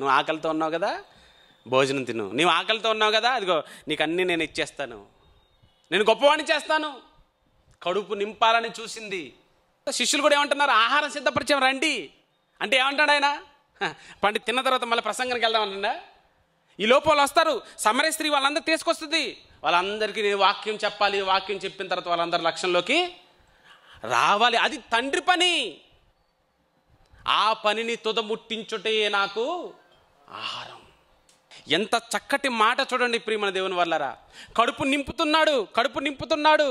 నువ్వు ఆకలితో ఉన్నావు కదా భోజనం తిను నువ్వు ఆకలితో ఉన్నావు కదా అదిగో నీకు అన్నీ నేను ఇచ్చేస్తాను నేను గొప్పవాణి చేస్తాను కడుపు నింపాలని చూసింది శిష్యులు కూడా ఏమంటున్నారు ఆహారం సిద్ధపరిచయం రండి అంటే ఏమంటాడు ఆయన పండి తిన్న తర్వాత మళ్ళీ ప్రసంగానికి వెళ్దాం ఈ లోపల వస్తారు సమరే స్త్రీ వాళ్ళందరూ తీసుకొస్తుంది వాళ్ళందరికీ నేను వాక్యం చెప్పాలి వాక్యం చెప్పిన తర్వాత వాళ్ళందరి లక్ష్యంలోకి రావాలి అది తండ్రి పని ఆ పనిని తుదముట్టించుటే నాకు ఆహారం ఎంత చక్కటి మాట చూడండి ప్రియమణ దేవుని వల్లరా కడుపు నింపుతున్నాడు కడుపు నింపుతున్నాడు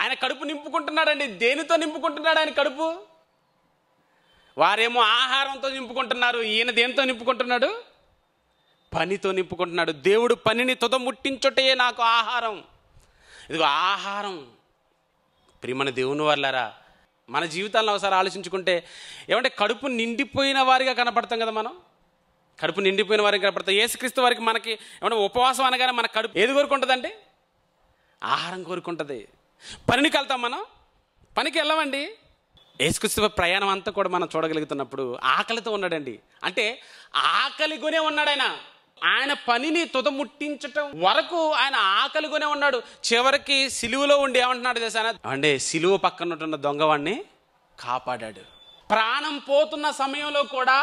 ఆయన కడుపు నింపుకుంటున్నాడండి దేనితో నింపుకుంటున్నాడు ఆయన కడుపు వారేమో ఆహారంతో నింపుకుంటున్నారు ఈయన దేంతో నింపుకుంటున్నాడు పనితో నింపుకుంటున్నాడు దేవుడు పనిని ముట్టించుటయే నాకు ఆహారం ఇదిగో ఆహారం ప్రిమణ దేవుని వాళ్ళారా మన జీవితాలను ఒకసారి ఆలోచించుకుంటే ఏమంటే కడుపు నిండిపోయిన వారిగా కనపడతాం కదా మనం కడుపు నిండిపోయిన వారికి కనపడతాం ఏసుక్రీస్తు వారికి మనకి ఏమంటే ఉపవాసం అనగానే మన కడుపు ఏది కోరుకుంటుందండి ఆహారం కోరుకుంటుంది పనిని వెళ్తాం మనం పనికి వెళ్ళమండి యేసుక్రీస్తు ప్రయాణం అంతా కూడా మనం చూడగలుగుతున్నప్పుడు ఆకలితో ఉన్నాడండి అంటే ఆకలిగొనే ఉన్నాడు ఆయన ఆయన పనిని తుదముట్టించటం వరకు ఆయన ఆకలిగొనే ఉన్నాడు చివరికి సిలువలో ఉండి ఏమంటున్నాడు తెలుసా అంటే సిలువ పక్కన ఉంటున్న దొంగవాణ్ణి కాపాడాడు ప్రాణం పోతున్న సమయంలో కూడా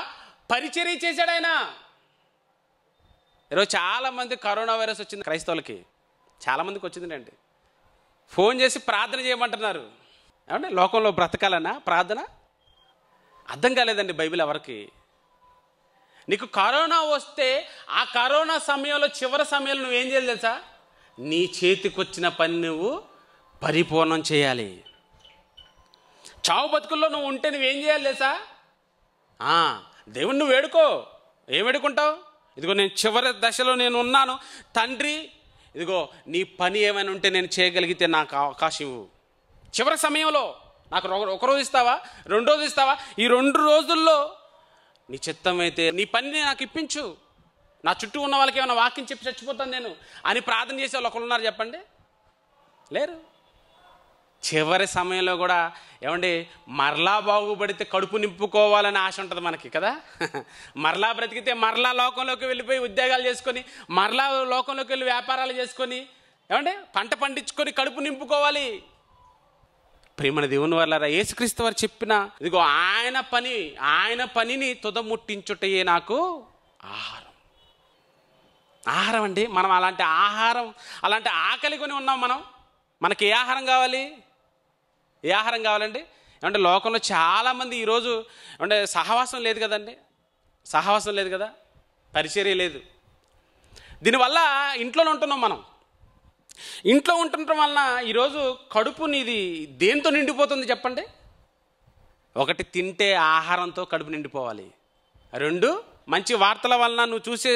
పరిచర్య చేశాడు ఆయన ఈరోజు చాలామంది కరోనా వైరస్ వచ్చింది క్రైస్తవులకి చాలామందికి వచ్చిందండి ఫోన్ చేసి ప్రార్థన చేయమంటున్నారు ఏమంటే లోకంలో బ్రతకాలన్నా ప్రార్థన అర్థం కాలేదండి బైబిల్ ఎవరికి నీకు కరోనా వస్తే ఆ కరోనా సమయంలో చివరి సమయంలో నువ్వేం చేయాలి తెలుసా నీ చేతికి వచ్చిన పని నువ్వు పరిపూర్ణం చేయాలి చావు బతుకుల్లో నువ్వు ఉంటే నువ్వేం చేయాలి తెలుసా దేవుణ్ణి వేడుకో ఏం వేడుకుంటావు ఇదిగో నేను చివరి దశలో నేను ఉన్నాను తండ్రి ఇదిగో నీ పని ఏమైనా ఉంటే నేను చేయగలిగితే నాకు అవకాశం ఇవ్వు చివరి సమయంలో నాకు ఒక రోజు ఇస్తావా రెండు రోజు ఇస్తావా ఈ రెండు రోజుల్లో నీ చిత్తం అయితే నీ పనిని నాకు ఇప్పించు నా చుట్టూ ఉన్న వాళ్ళకి ఏమైనా వాక్యం చెప్పి చచ్చిపోతాను నేను అని ప్రార్థన చేసే వాళ్ళు ఒకళ్ళు ఉన్నారు చెప్పండి లేరు చివరి సమయంలో కూడా ఏమండి మరలా బాగుపడితే కడుపు నింపుకోవాలని ఆశ ఉంటుంది మనకి కదా మరలా బ్రతికితే మరలా లోకంలోకి వెళ్ళిపోయి ఉద్యోగాలు చేసుకొని మరలా లోకంలోకి వెళ్ళి వ్యాపారాలు చేసుకొని ఏమండి పంట పండించుకొని కడుపు నింపుకోవాలి ప్రేమ దేవుని వల్ల యేసుక్రీస్తు వారు చెప్పిన ఇదిగో ఆయన పని ఆయన పనిని తుదముట్టించుటయే నాకు ఆహారం ఆహారం అండి మనం అలాంటి ఆహారం అలాంటి ఆకలి కొని ఉన్నాం మనం మనకి ఏ ఆహారం కావాలి ఏ ఆహారం కావాలండి ఏమంటే లోకంలో చాలామంది ఈరోజు అంటే సహవాసం లేదు కదండి సహవాసం లేదు కదా పరిచర్య లేదు దీనివల్ల ఇంట్లోనే ఉంటున్నాం మనం ఇంట్లో ఉంటుండటం వలన ఈరోజు కడుపు నీది దేంతో నిండిపోతుంది చెప్పండి ఒకటి తింటే ఆహారంతో కడుపు నిండిపోవాలి రెండు మంచి వార్తల వలన నువ్వు చూసే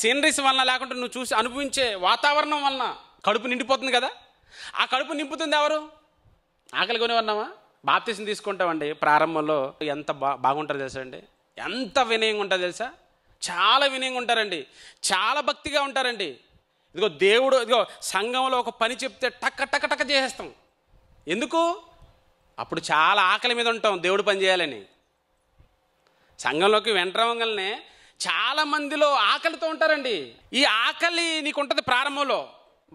సీనరీస్ వలన లేకుంటే నువ్వు చూసి అనుభవించే వాతావరణం వలన కడుపు నిండిపోతుంది కదా ఆ కడుపు నింపుతుంది ఎవరు ఆకలి కొనివన్నామా బాప్తీసం తీసుకుంటామండి ప్రారంభంలో ఎంత బా బాగుంటుందో తెలుసా అండి ఎంత వినయంగా ఉంటుందో తెలుసా చాలా వినయంగా ఉంటారండి చాలా భక్తిగా ఉంటారండి ఇదిగో దేవుడు ఇదిగో సంఘంలో ఒక పని చెప్తే టక్క టక్క టక్క చేసేస్తాం ఎందుకు అప్పుడు చాలా ఆకలి మీద ఉంటాం దేవుడు పని చేయాలని సంఘంలోకి వెంటరవంగానే చాలా మందిలో ఆకలితో ఉంటారండి ఈ ఆకలి నీకు ఉంటుంది ప్రారంభంలో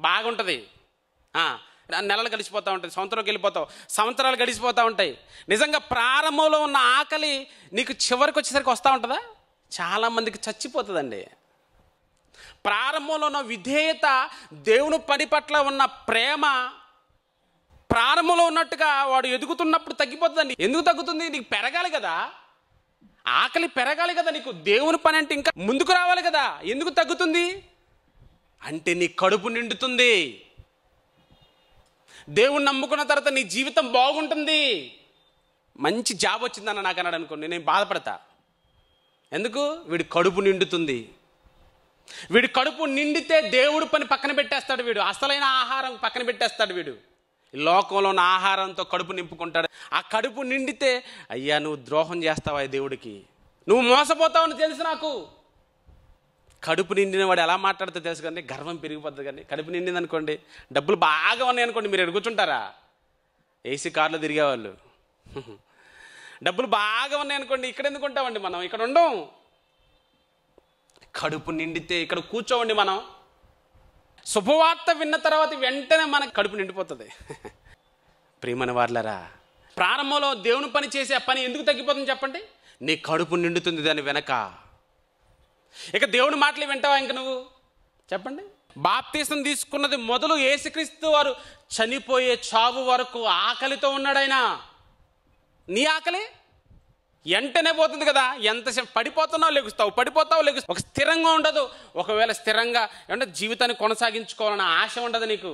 బాగుంటుంది నెలలు గడిచిపోతూ ఉంటుంది సంవత్సరంకి వెళ్ళిపోతావు సంవత్సరాలు గడిచిపోతూ ఉంటాయి నిజంగా ప్రారంభంలో ఉన్న ఆకలి నీకు చివరికి వచ్చేసరికి వస్తూ ఉంటుందా చాలామందికి చచ్చిపోతుందండి ప్రారంభంలో ఉన్న విధేయత దేవుని పని పట్ల ఉన్న ప్రేమ ప్రారంభంలో ఉన్నట్టుగా వాడు ఎదుగుతున్నప్పుడు తగ్గిపోతుందండి ఎందుకు తగ్గుతుంది నీకు పెరగాలి కదా ఆకలి పెరగాలి కదా నీకు దేవుని పని అంటే ఇంకా ముందుకు రావాలి కదా ఎందుకు తగ్గుతుంది అంటే నీ కడుపు నిండుతుంది దేవుని నమ్ముకున్న తర్వాత నీ జీవితం బాగుంటుంది మంచి జాబ్ వచ్చిందన్న నాకు అన్నాడు అనుకోండి నేను బాధపడతా ఎందుకు వీడి కడుపు నిండుతుంది వీడు కడుపు నిండితే దేవుడు పని పక్కన పెట్టేస్తాడు వీడు అసలైన ఆహారం పక్కన పెట్టేస్తాడు వీడు లోకంలో ఉన్న ఆహారంతో కడుపు నింపుకుంటాడు ఆ కడుపు నిండితే అయ్యా నువ్వు ద్రోహం చేస్తావా దేవుడికి నువ్వు మోసపోతావని తెలుసు నాకు కడుపు నిండిన వాడు ఎలా మాట్లాడితే తెలుసు కానీ గర్వం పెరిగిపోతుంది కానీ కడుపు నిండింది అనుకోండి డబ్బులు బాగా ఉన్నాయి అనుకోండి మీరు ఎడుగుచుంటారా ఏసీ కార్లో తిరిగేవాళ్ళు డబ్బులు బాగా ఉన్నాయి అనుకోండి ఇక్కడ ఎందుకు ఉంటామండి మనం ఇక్కడ ఉండం కడుపు నిండితే ఇక్కడ కూర్చోండి మనం శుభవార్త విన్న తర్వాత వెంటనే మనకు కడుపు నిండిపోతుంది ప్రియమని వాళ్ళరా ప్రారంభంలో దేవుని పని చేసే పని ఎందుకు తగ్గిపోతుంది చెప్పండి నీ కడుపు నిండుతుంది దాని వెనక ఇక దేవుని మాటలు వింటావా ఇంక నువ్వు చెప్పండి బాప్తీసం తీసుకున్నది మొదలు ఏసుక్రీస్తు వారు చనిపోయే చావు వరకు ఆకలితో ఉన్నాడైనా నీ ఆకలి వెంటనే పోతుంది కదా ఎంతసేపు పడిపోతున్నావు లెగుస్తావు పడిపోతావు లెగుస్తావు ఒక స్థిరంగా ఉండదు ఒకవేళ స్థిరంగా అంటే జీవితాన్ని కొనసాగించుకోవాలన్న ఆశ ఉండదు నీకు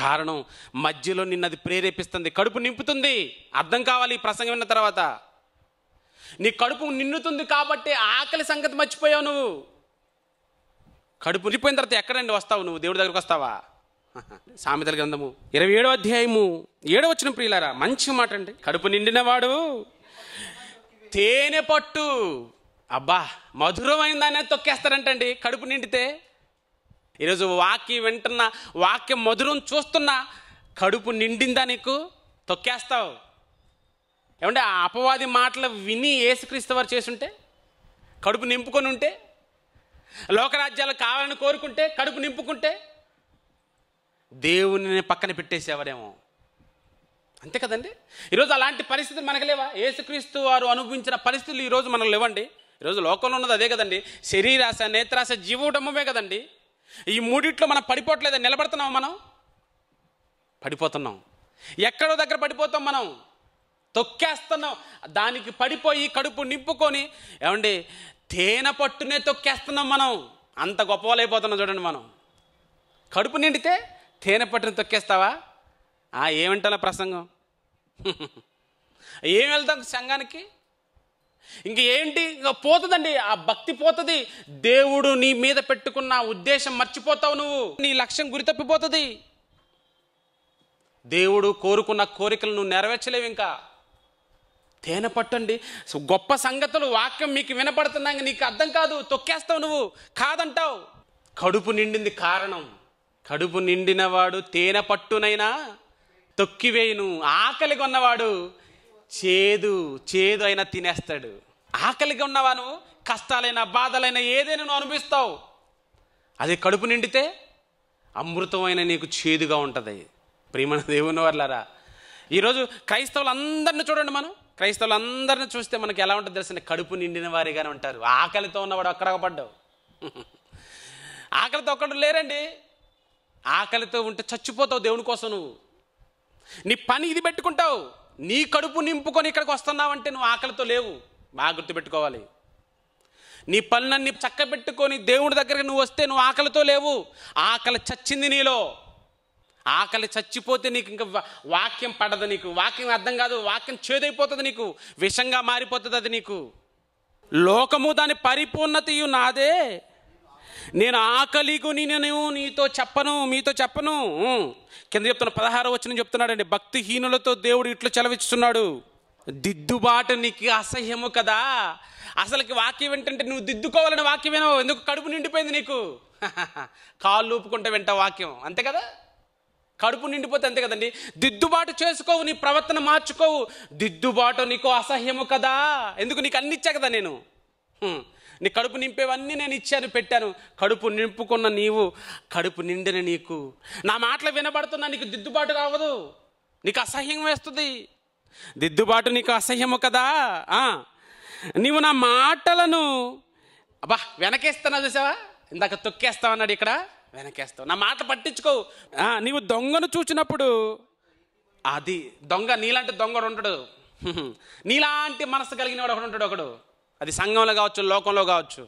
కారణం మధ్యలో నిన్నది ప్రేరేపిస్తుంది కడుపు నింపుతుంది అర్థం కావాలి ఈ ప్రసంగం విన్న తర్వాత నీ కడుపు నిన్నుతుంది కాబట్టి ఆకలి సంగతి మర్చిపోయావు నువ్వు కడుపు నిండిపోయిన తర్వాత ఎక్కడండి వస్తావు నువ్వు దేవుడి దగ్గరకు వస్తావా సామెతల గ్రంథము ఇరవై ఏడో అధ్యాయము ఏడో వచ్చిన ప్రియులారా మంచి మాట అండి కడుపు నిండినవాడు తేనె పట్టు అబ్బా మధురమైన దాన్ని తొక్కేస్తారంటండి కడుపు నిండితే ఈరోజు వాక్యం వింటున్నా వాక్యం మధురం చూస్తున్నా కడుపు నిండిందా నీకు తొక్కేస్తావు ఏమంటే ఆ అపవాది మాటలు విని ఏసుక్రీస్తు వారు చేసుంటే కడుపు నింపుకొని ఉంటే లోకరాజ్యాలు కావాలని కోరుకుంటే కడుపు నింపుకుంటే దేవుని పక్కన పెట్టేసేవారేమో అంతే కదండి ఈరోజు అలాంటి పరిస్థితులు మనకు లేవా ఏసుక్రీస్తు వారు అనుభవించిన పరిస్థితులు ఈరోజు మనకు లేవండి ఈరోజు లోకంలో ఉన్నది అదే కదండి శరీరాశ నేత్రాశ జీవోడమమే కదండి ఈ మూడిట్లో మనం పడిపోవట్లేదా నిలబడుతున్నాం మనం పడిపోతున్నాం ఎక్కడో దగ్గర పడిపోతాం మనం తొక్కేస్తున్నాం దానికి పడిపోయి కడుపు నింపుకొని ఏమండి తేనె పట్టునే తొక్కేస్తున్నాం మనం అంత అయిపోతున్నాం చూడండి మనం కడుపు నిండితే తేనె పట్టును తొక్కేస్తావా ఆ ఏమింటాల ప్రసంగం ఏం వెళ్తాం సంఘానికి ఇంక ఏంటి ఇంకా పోతుందండి ఆ భక్తి పోతుంది దేవుడు నీ మీద పెట్టుకున్న ఉద్దేశం మర్చిపోతావు నువ్వు నీ లక్ష్యం గురితప్పిపోతుంది దేవుడు కోరుకున్న కోరికలు నువ్వు నెరవేర్చలేవు ఇంకా తేనె పట్టండి గొప్ప సంగతులు వాక్యం మీకు వినపడుతున్నాక నీకు అర్థం కాదు తొక్కేస్తావు నువ్వు కాదంటావు కడుపు నిండింది కారణం కడుపు నిండినవాడు తేనె పట్టునైనా తొక్కివేయును ఆకలి కొన్నవాడు చేదు చేదు అయినా తినేస్తాడు ఆకలిగా ఉన్నవాను కష్టాలైన కష్టాలైనా బాధలైనా ఏదైనా నువ్వు అనిపిస్తావు అది కడుపు నిండితే అమృతమైన నీకు చేదుగా ఉంటుంది ప్రియమణ దేవుని వర్లరా ఈరోజు క్రైస్తవులందరిని చూడండి మనం క్రైస్తవులందరిని చూస్తే మనకి ఎలా ఉంటుంది తెలిసిన కడుపు నిండిన వారిగానే ఉంటారు ఆకలితో ఉన్నవాడు అక్కడ పడ్డావు ఆకలితో ఒక్కడు లేరండి ఆకలితో ఉంటే చచ్చిపోతావు దేవుని కోసం నువ్వు నీ పని ఇది పెట్టుకుంటావు నీ కడుపు నింపుకొని ఇక్కడికి వస్తున్నావంటే నువ్వు ఆకలితో లేవు బాగా గుర్తుపెట్టుకోవాలి నీ పనులన్నీ చక్కబెట్టుకొని దేవుడి దగ్గరికి నువ్వు వస్తే నువ్వు ఆకలితో లేవు ఆకలి చచ్చింది నీలో ఆకలి చచ్చిపోతే నీకు ఇంకా వాక్యం పడదు నీకు వాక్యం అర్థం కాదు వాక్యం చేదైపోతుంది నీకు విషంగా మారిపోతుంది అది నీకు లోకము దాని పరిపూర్ణతయు నాదే నేను ఆకలిగుని నేను నీతో చెప్పను మీతో చెప్పను కింద చెప్తున్న పదహారు వచ్చిన చెప్తున్నాడండి భక్తిహీనులతో దేవుడు ఇట్లు చెలవిస్తున్నాడు దిద్దుబాటు నీకు అసహ్యము కదా అసలుకి వాక్యం ఏంటంటే నువ్వు దిద్దుకోవాలని వాక్యం వినవు ఎందుకు కడుపు నిండిపోయింది నీకు కాళ్ళు ఊపుకుంటే వింట వాక్యం అంతే కదా కడుపు నిండిపోతే అంతే కదండి దిద్దుబాటు చేసుకోవు నీ ప్రవర్తన మార్చుకోవు దిద్దుబాటు నీకు అసహ్యము కదా ఎందుకు నీకు అన్నిచ్చా కదా నేను నీ కడుపు నింపేవన్నీ నేను ఇచ్చాను పెట్టాను కడుపు నింపుకున్న నీవు కడుపు నిండిన నీకు నా మాటలు వినబడుతున్న నీకు దిద్దుబాటు కావదు నీకు అసహ్యం వేస్తుంది దిద్దుబాటు నీకు అసహ్యము కదా నీవు నా మాటలను అబ్బా వెనకేస్తాను చూసావా ఇందాక తొక్కేస్తావు అన్నాడు ఇక్కడ వెనకేస్తావు నా మాట పట్టించుకో నీవు దొంగను చూసినప్పుడు అది దొంగ నీలాంటి దొంగడు ఉంటాడు నీలాంటి మనసు కలిగిన వాడు ఒకడు ఉంటాడు ఒకడు అది సంఘంలో కావచ్చు లోకంలో కావచ్చు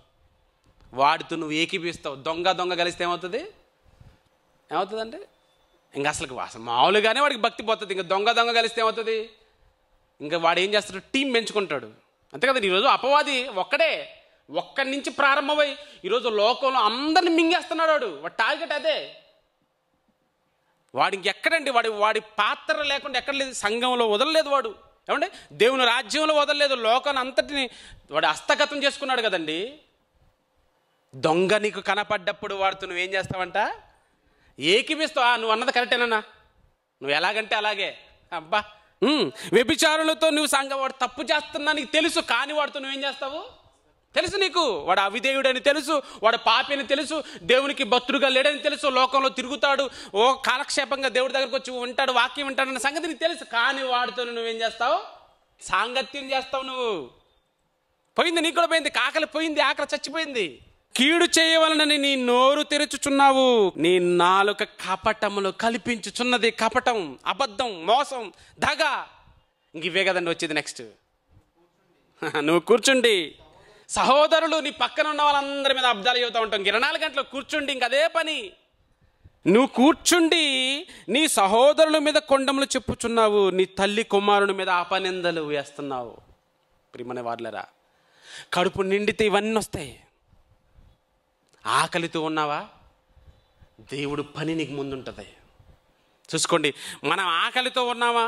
వాడితో నువ్వు ఏకీపిస్తావు దొంగ దొంగ కలిస్తే ఏమవుతుంది ఏమవుతుందంటే ఇంకా అసలు వాస మామూలుగానే వాడికి భక్తి పోతుంది ఇంకా దొంగ దొంగ కలిస్తే ఏమవుతుంది ఇంకా వాడు ఏం చేస్తాడు టీం పెంచుకుంటాడు అంతే కదా ఈరోజు అపవాది ఒక్కడే ఒక్కడి నుంచి ప్రారంభమై ఈరోజు లోకంలో అందరిని మింగేస్తున్నాడు వాడు వాడు టార్గెట్ అదే వాడికి ఎక్కడండి వాడి వాడి పాత్ర లేకుండా ఎక్కడ లేదు సంఘంలో వదలలేదు వాడు ఏమండి దేవుని రాజ్యంలో వదలలేదు లోకాన్ని అంతటిని వాడు హస్తగతం చేసుకున్నాడు కదండి దొంగ నీకు కనపడ్డప్పుడు నువ్వు నువ్వేం చేస్తావంట ఏకిపిస్తావు నువ్వు అన్నది కరెక్టేనన్నా నువ్వు ఎలాగంటే అలాగే అబ్బా వ్యభిచారులతో నువ్వు సంగ వాడు తప్పు చేస్తున్నా నీకు తెలుసు కాని వాడితో నువ్వేం చేస్తావు తెలుసు నీకు వాడు అవిధేయుడని తెలుసు వాడు పాపి అని తెలుసు దేవునికి భక్తుడుగా లేడని తెలుసు లోకంలో తిరుగుతాడు ఓ కాలక్షేపంగా దేవుడి దగ్గరకు వచ్చి ఉంటాడు వాక్యం వింటాడన్న సంగతి నీకు తెలుసు కానీ వాడితో నువ్వేం చేస్తావు సాంగత్యం చేస్తావు నువ్వు పోయింది నీకు కూడా పోయింది కాకలి పోయింది ఆకలి చచ్చిపోయింది కీడు చేయవలనని నీ నోరు తెరుచుచున్నావు నీ నాలుక కపటములు కల్పించుచున్నది కపటం అబద్ధం మోసం దగ ఇంక ఇవే కదండి వచ్చేది నెక్స్ట్ నువ్వు కూర్చుండి సహోదరులు నీ పక్కన ఉన్న వాళ్ళందరి మీద అబ్దాలు చెబుతూ ఉంటాం ఇరవై నాలుగు గంటలు కూర్చుండి ఇంక అదే పని నువ్వు కూర్చుండి నీ సహోదరుల మీద కొండములు చెప్పుచున్నావు నీ తల్లి కుమారుని మీద ఆపనిందలు వేస్తున్నావు ప్రియమనే వాళ్ళరా కడుపు నిండితే ఇవన్నీ వస్తాయి ఆకలితో ఉన్నావా దేవుడు పని నీకు ముందుంటుంది చూసుకోండి మనం ఆకలితో ఉన్నామా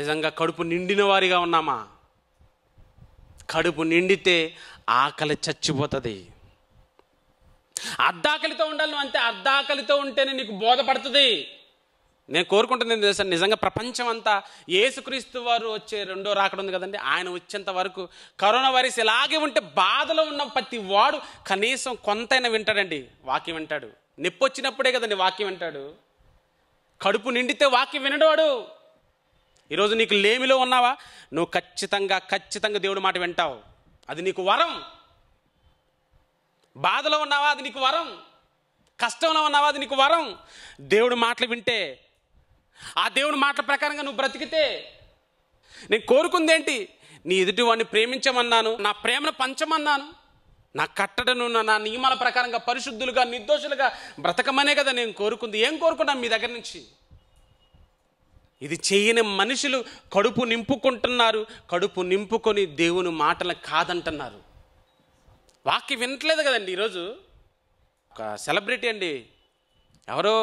నిజంగా కడుపు నిండిన వారిగా ఉన్నామా కడుపు నిండితే ఆకలి చచ్చిపోతుంది అర్ధాకలితో ఉండాలి నువ్వు అంతే అర్ధాకలితో ఉంటేనే నీకు బోధపడుతుంది నేను కోరుకుంటున్నాను తెలుసా నిజంగా ప్రపంచం అంతా ఏసుక్రీస్తు వారు వచ్చే రెండో రాకడం ఉంది కదండి ఆయన వచ్చేంత వరకు కరోనా వైరస్ ఇలాగే ఉంటే బాధలో ఉన్న ప్రతి వాడు కనీసం కొంతైనా వింటాడండి వాక్యం వింటాడు నొప్పి వచ్చినప్పుడే కదండి వాక్యం వింటాడు కడుపు నిండితే వాక్యం వినడవాడు ఈరోజు నీకు లేమిలో ఉన్నావా నువ్వు ఖచ్చితంగా ఖచ్చితంగా దేవుడి మాట వింటావు అది నీకు వరం బాధలో ఉన్నావా అది నీకు వరం కష్టంలో ఉన్నావా అది నీకు వరం దేవుడు మాటలు వింటే ఆ దేవుడి మాటల ప్రకారంగా నువ్వు బ్రతికితే నేను కోరుకుంది ఏంటి నీ ఎదుటి వాడిని ప్రేమించమన్నాను నా ప్రేమను పంచమన్నాను నా కట్టడను నా నియమాల ప్రకారంగా పరిశుద్ధులుగా నిర్దోషులుగా బ్రతకమనే కదా నేను కోరుకుంది ఏం కోరుకున్నాను మీ దగ్గర నుంచి ఇది చేయని మనుషులు కడుపు నింపుకుంటున్నారు కడుపు నింపుకొని దేవుని మాటలు కాదంటున్నారు వాక్యం వినట్లేదు కదండి ఈరోజు ఒక సెలబ్రిటీ అండి ఎవరో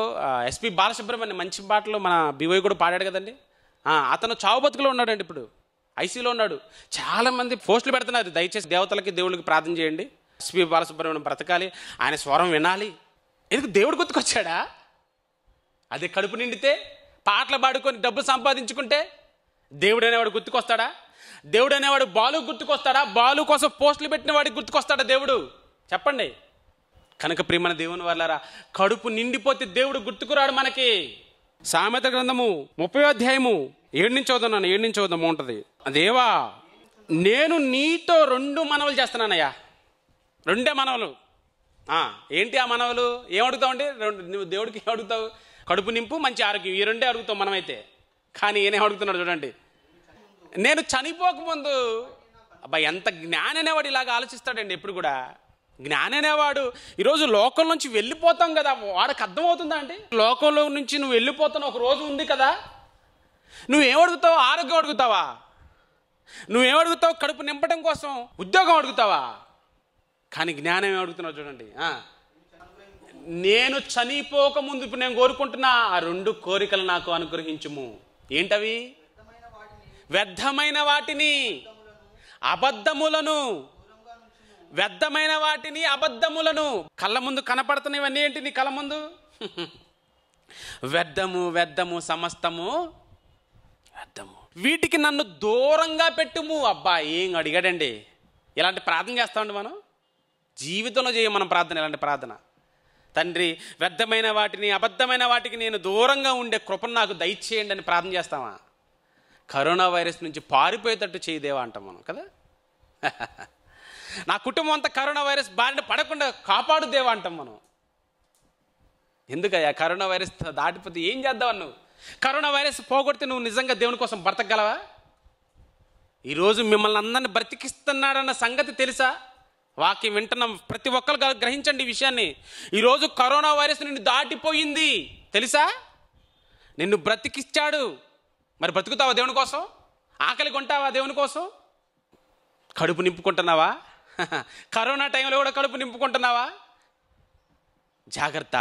ఎస్పి బాలసుబ్రహ్మణ్యం మంచి పాటలు మన బివోయ్ కూడా పాడాడు కదండి అతను చావు బతుకులో ఉన్నాడండి ఇప్పుడు ఐసీలో ఉన్నాడు చాలామంది పోస్టులు పెడుతున్నారు దయచేసి దేవతలకి దేవుడికి ప్రార్థన చేయండి ఎస్పి బాలసుబ్రహ్మణ్యం బ్రతకాలి ఆయన స్వరం వినాలి ఎందుకు దేవుడు గుర్తుకొచ్చాడా అదే కడుపు నిండితే పాటలు పాడుకొని డబ్బు సంపాదించుకుంటే దేవుడు అనేవాడు గుర్తుకొస్తాడా దేవుడు అనేవాడు బాలు గుర్తుకొస్తాడా బాలు కోసం పోస్టులు పెట్టిన వాడికి గుర్తుకొస్తాడా దేవుడు చెప్పండి కనుక ప్రియమైన దేవుని వల్లరా కడుపు నిండిపోతే దేవుడు గుర్తుకురాడు మనకి సామెత గ్రంథము ముప్పై అధ్యాయము ఏడు నుంచి చదువుతున్నాను ఏడు నుంచి ఉంటుంది అదేవా నేను నీతో రెండు మనవలు చేస్తున్నానయ్యా రెండే మనవలు ఏంటి ఆ మనవలు ఏమడుగుతావు అండి రెండు నువ్వు దేవుడికి ఏమడుగుతావు కడుపు నింపు మంచి ఆరోగ్యం ఈ రెండే అడుగుతాం మనమైతే కానీ ఏమేమి అడుగుతున్నాడు చూడండి నేను చనిపోకముందు అబ్బాయి ఎంత జ్ఞానం అనేవాడు ఇలాగ ఆలోచిస్తాడండి ఎప్పుడు కూడా జ్ఞానం అనేవాడు ఈరోజు లోకం నుంచి వెళ్ళిపోతాం కదా వాడికి అర్థమవుతుందా అండి లోకంలో నుంచి నువ్వు వెళ్ళిపోతున్న ఒక రోజు ఉంది కదా నువ్వేం అడుగుతావు ఆరోగ్యం అడుగుతావా నువ్వేం అడుగుతావు కడుపు నింపడం కోసం ఉద్యోగం అడుగుతావా కానీ జ్ఞానం ఏం అడుగుతున్నావు చూడండి నేను చనిపోక ముందు ఇప్పుడు నేను కోరుకుంటున్నా ఆ రెండు కోరికలు నాకు అనుగ్రహించుము ఏంటవి వ్యర్థమైన వాటిని అబద్ధములను వ్యర్థమైన వాటిని అబద్ధములను కళ్ళ ముందు కనపడుతున్నవన్నీ ఏంటి నీ కళ్ళ ముందు వ్యర్థము వ్యర్థము సమస్తము వ్యర్థము వీటికి నన్ను దూరంగా పెట్టుము అబ్బా ఏం అడిగాడండి ఇలాంటి ప్రార్థన చేస్తామండి మనం జీవితంలో చేయం మనం ప్రార్థన ఇలాంటి ప్రార్థన తండ్రి వ్యర్థమైన వాటిని అబద్ధమైన వాటికి నేను దూరంగా ఉండే కృపను నాకు దయచేయండి అని ప్రార్థన చేస్తామా కరోనా వైరస్ నుంచి పారిపోయేటట్టు చేయదేవా అంటాం మనం కదా నా కుటుంబం అంతా కరోనా వైరస్ బారిన పడకుండా కాపాడుదేవా అంటాం మనం ఎందుకయ్యా కరోనా వైరస్ దాటిపోతే ఏం చేద్దావు నువ్వు కరోనా వైరస్ పోగొడితే నువ్వు నిజంగా దేవుని కోసం బ్రతకగలవా ఈరోజు మిమ్మల్ని అందరిని బ్రతికిస్తున్నాడన్న సంగతి తెలుసా వాక్యం వింటున్న ప్రతి ఒక్కరు గ్రహించండి ఈ విషయాన్ని ఈరోజు కరోనా వైరస్ నిన్ను దాటిపోయింది తెలుసా నిన్ను బ్రతికిచ్చాడు మరి బ్రతుకుతావా దేవుని కోసం ఆకలి కొంటావా దేవుని కోసం కడుపు నింపుకుంటున్నావా కరోనా టైంలో కూడా కడుపు నింపుకుంటున్నావా జాగ్రత్త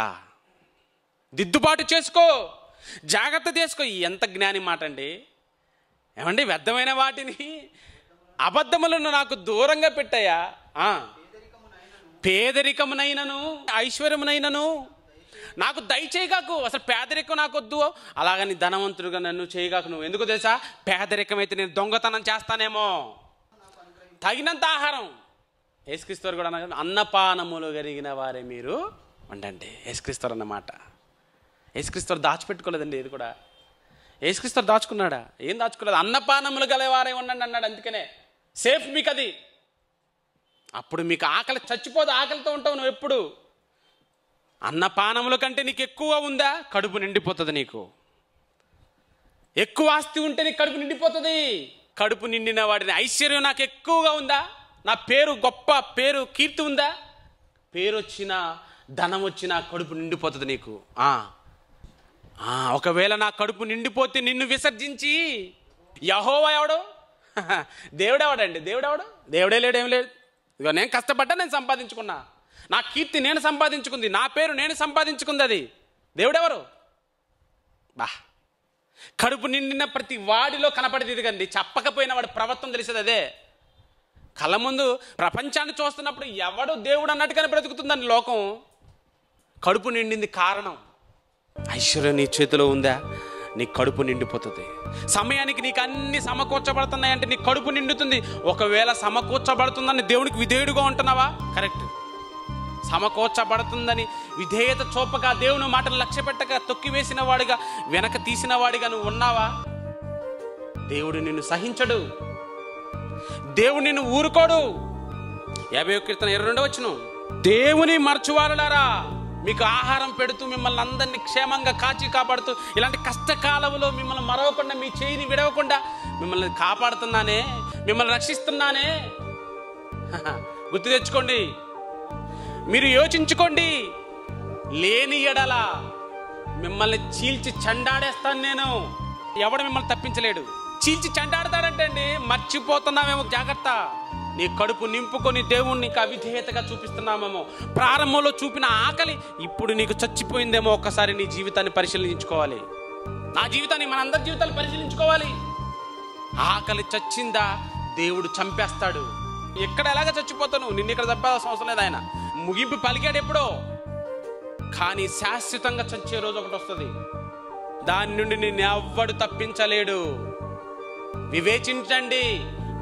దిద్దుబాటు చేసుకో జాగ్రత్త చేసుకో ఎంత జ్ఞాని మాట అండి ఏమండి వ్యర్థమైన వాటిని అబద్ధములను నాకు దూరంగా పెట్టాయా పేదరికమునైనను ఐశ్వర్యమునైనను నాకు దయచేయగాకు అసలు పేదరికం నాకు వద్దు అలాగని ధనవంతుడుగా నన్ను చేయగాకు నువ్వు ఎందుకు తెలుసా పేదరికం అయితే నేను దొంగతనం చేస్తానేమో తగినంత ఆహారం యేసుక్రీస్తువారు కూడా అన్నపానములు కలిగిన వారే మీరు ఉండండి యేసుక్రీస్తువారు అన్నమాట యేసుక్రీస్తువారు దాచిపెట్టుకోలేదండి ఇది కూడా యేసుక్రీస్తువారు దాచుకున్నాడా ఏం దాచుకోలేదు అన్నపానములు గలవారే ఉండండి అన్నాడు అందుకనే సేఫ్ మీకు అది అప్పుడు మీకు ఆకలి చచ్చిపోదు ఆకలితో ఉంటావు నువ్వు ఎప్పుడు అన్నపానముల కంటే నీకు ఎక్కువ ఉందా కడుపు నిండిపోతుంది నీకు ఎక్కువ ఆస్తి ఉంటే నీకు కడుపు నిండిపోతుంది కడుపు నిండిన వాడిని ఐశ్వర్యం నాకు ఎక్కువగా ఉందా నా పేరు గొప్ప పేరు కీర్తి ఉందా పేరు వచ్చిన ధనం వచ్చిన కడుపు నిండిపోతుంది నీకు ఒకవేళ నా కడుపు నిండిపోతే నిన్ను విసర్జించి యహోవా ఎవడు దేవుడెవడండి దేవుడెవడు దేవుడే లేడు ఏం లేదు ఇదిగో నేను కష్టపడ్డా నేను సంపాదించుకున్నా నా కీర్తి నేను సంపాదించుకుంది నా పేరు నేను సంపాదించుకుంది అది దేవుడెవరు బా కడుపు నిండిన ప్రతి వాడిలో కనపడేది ఇదిగండి చెప్పకపోయిన వాడి ప్రవర్తన తెలిసేది అదే కళ్ళ ముందు ప్రపంచాన్ని చూస్తున్నప్పుడు ఎవడు దేవుడు అన్నట్టుగానే బ్రతుకుతుందండి లోకం కడుపు నిండింది కారణం ఐశ్వర్యం నీ చేతిలో ఉందా నీ కడుపు నిండిపోతుంది సమయానికి నీకు అన్ని సమకూర్చబడుతున్నాయంటే నీ కడుపు నిండుతుంది ఒకవేళ సమకూర్చబడుతుందని దేవునికి విధేయుడుగా ఉంటున్నావా కరెక్ట్ సమకూర్చబడుతుందని విధేయత చూపగా దేవుని మాటను లక్ష్య పెట్టక తొక్కివేసిన వాడిగా వెనక తీసిన వాడిగా నువ్వు ఉన్నావా దేవుడు నిన్ను సహించడు దేవుడు నిన్ను ఊరుకోడు యాభై కీర్తన ఇరవై రెండవ వచ్చిన దేవుని మర్చువారులారా మీకు ఆహారం పెడుతూ మిమ్మల్ని అందరినీ క్షేమంగా కాచి కాపాడుతూ ఇలాంటి కష్టకాలంలో మిమ్మల్ని మరవకుండా మీ చేయిని విడవకుండా మిమ్మల్ని కాపాడుతున్నానే మిమ్మల్ని రక్షిస్తున్నానే గుర్తు తెచ్చుకోండి మీరు యోచించుకోండి లేని ఎడల మిమ్మల్ని చీల్చి చండాడేస్తాను నేను ఎవడు మిమ్మల్ని తప్పించలేడు చీల్చి చండాడతాడంటే అండి మర్చిపోతున్నామేమో జాగ్రత్త నీ కడుపు నింపుకొని దేవుణ్ణి నీకు అవిధేయతగా చూపిస్తున్నామేమో ప్రారంభంలో చూపిన ఆకలి ఇప్పుడు నీకు చచ్చిపోయిందేమో ఒక్కసారి నీ జీవితాన్ని పరిశీలించుకోవాలి నా జీవితాన్ని మనందరి జీవితాలు పరిశీలించుకోవాలి ఆకలి చచ్చిందా దేవుడు చంపేస్తాడు ఎక్కడ ఎలాగ చచ్చిపోతాను నిన్ను ఇక్కడ చంపేదాల్సిన అవసరం లేదు ఆయన ముగింపు పలికాడు ఎప్పుడో కానీ శాశ్వతంగా చచ్చే రోజు ఒకటి వస్తుంది దాని నుండి నిన్ను ఎవ్వడు తప్పించలేడు వివేచించండి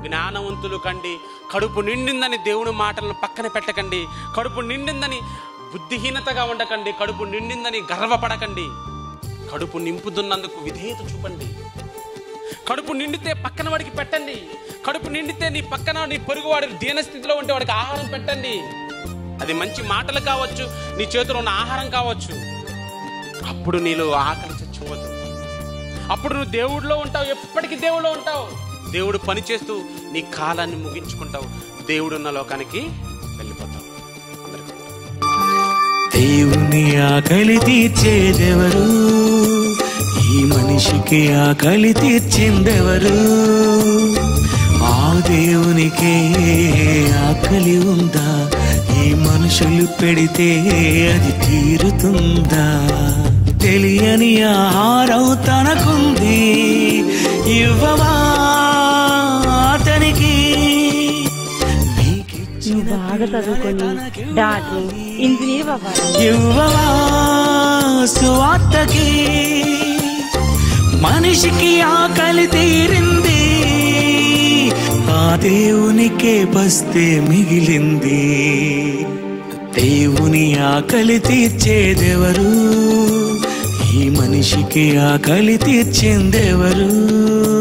జ్ఞానవంతులు కండి కడుపు నిండిందని దేవుని మాటలను పక్కన పెట్టకండి కడుపు నిండిందని బుద్ధిహీనతగా ఉండకండి కడుపు నిండిందని గర్వపడకండి కడుపు నింపుతున్నందుకు విధేయత చూపండి కడుపు నిండితే పక్కన వాడికి పెట్టండి కడుపు నిండితే నీ పక్కన నీ వాడి దీనస్థితిలో ఉంటే వాడికి ఆహారం పెట్టండి అది మంచి మాటలు కావచ్చు నీ చేతిలో ఉన్న ఆహారం కావచ్చు అప్పుడు నీలో ఆకలి చచ్చిపోతుంది అప్పుడు నువ్వు దేవుడిలో ఉంటావు ఎప్పటికీ దేవుడిలో ఉంటావు దేవుడు పనిచేస్తూ నీ కాలాన్ని ముగించుకుంటావు దేవుడున్న లోకానికి వెళ్ళిపోతావు దేవుని ఆకలి తీర్చేదెవరు ఈ మనిషికి ఆకలి తీర్చిందెవరు ఆ దేవునికే ఆకలి ఉందా ఈ మనుషులు పెడితే అది తీరుతుందా తెలియని ఆహారం తనకుంది ఇవ్వవా బాగా చదువుకొని డాక్టర్ ఇంజనీర్ అవ్వాలి మనిషికి ఆకలి తీరింది ఆ దేవునికే బస్తే మిగిలింది దేవుని ఆకలి తీర్చేదెవరు ఈ మనిషికి ఆకలి తీర్చిందెవరు